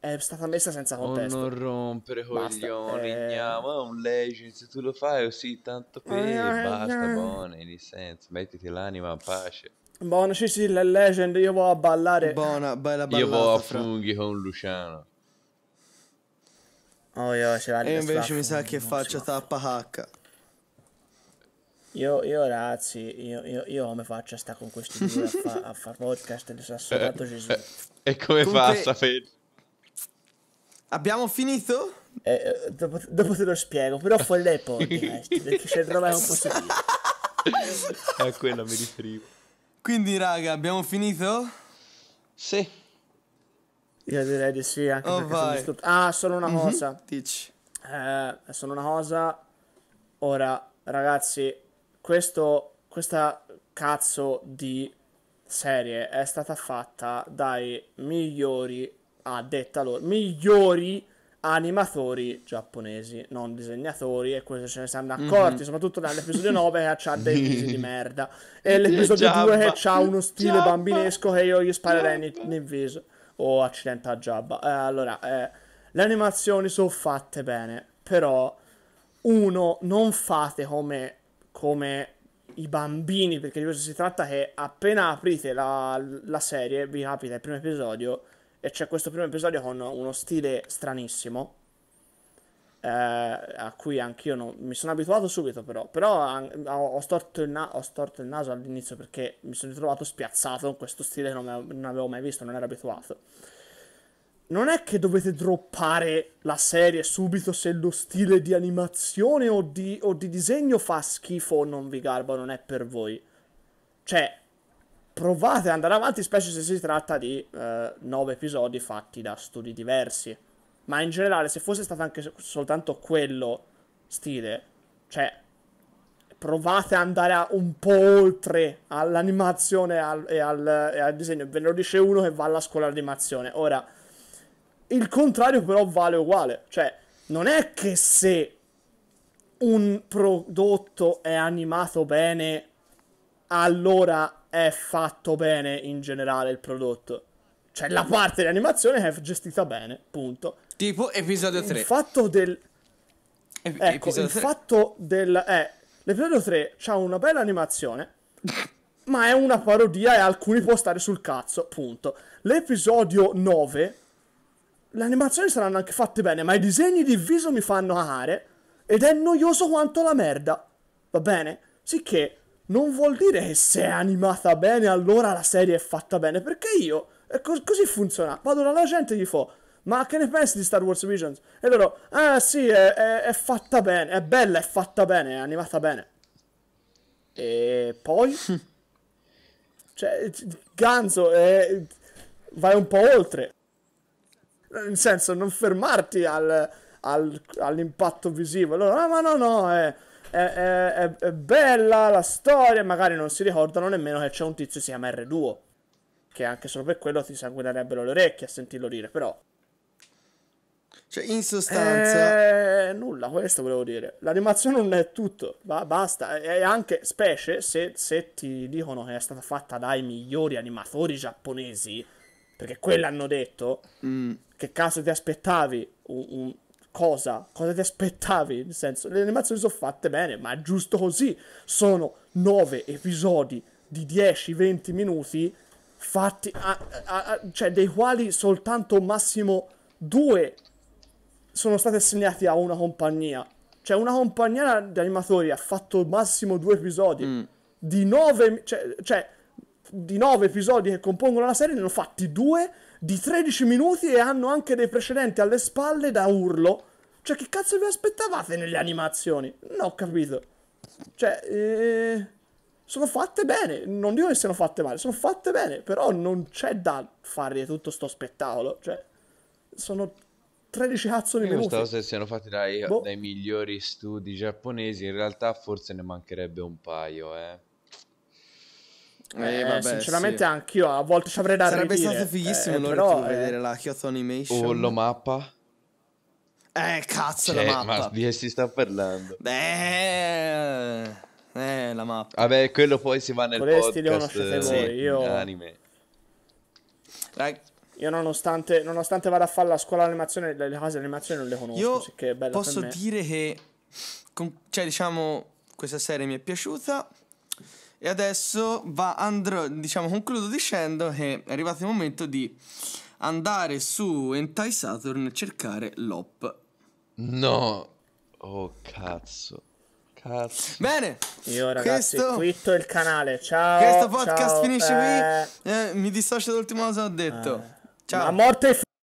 è stata messa senza oh, contesto. Oh, non rompere coglioni, eh... ma oh, un legend, se tu lo fai, così oh, tanto per, eh, eh, basta, eh... buono, in senso, mettiti l'anima a pace. Buono, sì, sì, le legend, io vado a ballare. Buona, bella ballata. Io vado a funghi fra... con Luciano. Oh, io, e invece mi sa che faccio tappa hacca. Io, io ragazzi, io, io, io come faccio a stare con questi due a, fa, a fare podcast del sassonato eh, Gesù? Eh, eh, e come Comunque... fa a sapere? Abbiamo finito? Eh, dopo, dopo, te lo spiego, però folle è podcast, perché se non è un po' A quello mi riferivo. Quindi raga, abbiamo finito? Sì. Io direi di sì, anche oh, perché vai. sono Ah, solo una mm-hmm. cosa. Dici. Eh, solo una cosa. Ora, ragazzi, questo, questa cazzo di serie è stata fatta dai migliori, a detta loro, migliori animatori giapponesi, non disegnatori, e questo ce ne siamo mhm. accorti, mm-hmm. soprattutto nell'episodio 9 che ha dei visi di merda, e l'episodio 2 che ha uno stile Giabba. bambinesco che io gli sparerei nel, nel viso. Oh, accidente a Jabba. Eh, allora, eh, le animazioni sono fatte bene, però, uno, non fate come come i bambini, perché di questo si tratta che appena aprite la, la serie, vi capita il primo episodio, e c'è questo primo episodio con uno stile stranissimo, eh, a cui anch'io non, mi sono abituato subito però, però an- ho, storto na- ho, storto il naso all'inizio perché mi sono ritrovato spiazzato con questo stile che non, non avevo mai visto, non ero abituato non è che dovete droppare la serie subito se lo stile di animazione o di, o di disegno fa schifo o non vi garba, non è per voi. Cioè, provate ad andare avanti, specie se si tratta di eh, nove episodi fatti da studi diversi. Ma in generale, se fosse stato anche soltanto quello stile, cioè, provate ad andare un po' oltre all'animazione e, al, e, al, e al disegno. Ve lo dice uno che va alla scuola di animazione. Ora il contrario però vale uguale, cioè non è che se un prodotto è animato bene, allora è fatto bene in generale il prodotto. Cioè la parte di animazione è gestita bene, punto. Tipo episodio 3. Il fatto del... Ep- ecco, il 3. fatto del... Eh, l'episodio 3 ha una bella animazione, ma è una parodia e alcuni può stare sul cazzo, punto. L'episodio 9 le animazioni saranno anche fatte bene, ma i disegni di viso mi fanno amare ed è noioso quanto la merda. Va bene? Sicché non vuol dire che se è animata bene allora la serie è fatta bene, perché io eh, co così funziona. Vado dalla gente e gli fo "Ma che ne pensi di Star Wars Visions?" E loro "Ah, sì, è, è, è fatta bene, è bella, è fatta bene, è animata bene." E poi cioè Ganzo è eh, vai un po' oltre. Eh, nel senso non fermarti al, al, all'impatto visivo. Allora, ah, ma no, no, è, è, è, è, bella la storia, magari non si ricordano nemmeno che c'è un tizio che si chiama R2, che anche solo per quello ti sanguinerebbero le orecchie a sentirlo dire, però... Cioè, in sostanza... Eh, nulla, questo volevo dire. L'animazione non è tutto, ma basta. E anche, specie, se, se, ti dicono che è stata fatta dai migliori animatori giapponesi, perché quello hanno detto, mm che cazzo ti aspettavi? Un, un, cosa? Cosa ti aspettavi? Nel senso, le animazioni sono fatte bene, ma giusto così. Sono nove episodi di 10-20 minuti fatti, a, a, a, cioè dei quali soltanto massimo due sono stati assegnati a una compagnia. Cioè, una compagnia di animatori ha fatto massimo due episodi. Mm. Di nove, cioè, cioè, di nove episodi che compongono la serie, ne hanno fatti due di 13 minuti e hanno anche dei precedenti alle spalle da urlo. Cioè, che cazzo vi aspettavate nelle animazioni? Non ho capito. Cioè, eh, sono fatte bene. Non dico che siano fatte male, sono fatte bene. Però non c'è da fare tutto sto spettacolo. Cioè, sono 13 cazzo di minuti. Non so se siano fatti dai, boh. dai migliori studi giapponesi. In realtà, forse ne mancherebbe un paio, eh. Eh, eh, vabbè, sinceramente sì. anch'io a volte ci avrei da Sarebbe stato eh, fighissimo eh, loro però, eh... vedere la Kyoto Animation. O lo mappa. Eh, cazzo cioè, la eh, mappa. Ma di che si sta parlando? Beh, eh, la mappa. Vabbè, quello poi si va nel Vorresti podcast. Lo conoscete voi, io... Anime. Like... Io nonostante, nonostante vada a fare la scuola animazione, le cose animazione non le conosco. Io che è bella per me. posso dire che, con... cioè diciamo, questa serie mi è piaciuta e adesso va, andrò, diciamo, concludo dicendo che è arrivato il momento di andare su Entai Saturn e cercare l'op. No. Oh cazzo. Cazzo. Bene. Io ragazzi, questo... quitto il canale. Ciao. Questo podcast ciao, finisce beh. qui. Eh, mi dissocio dall'ultima cosa che ho detto. Eh. Ciao. A morte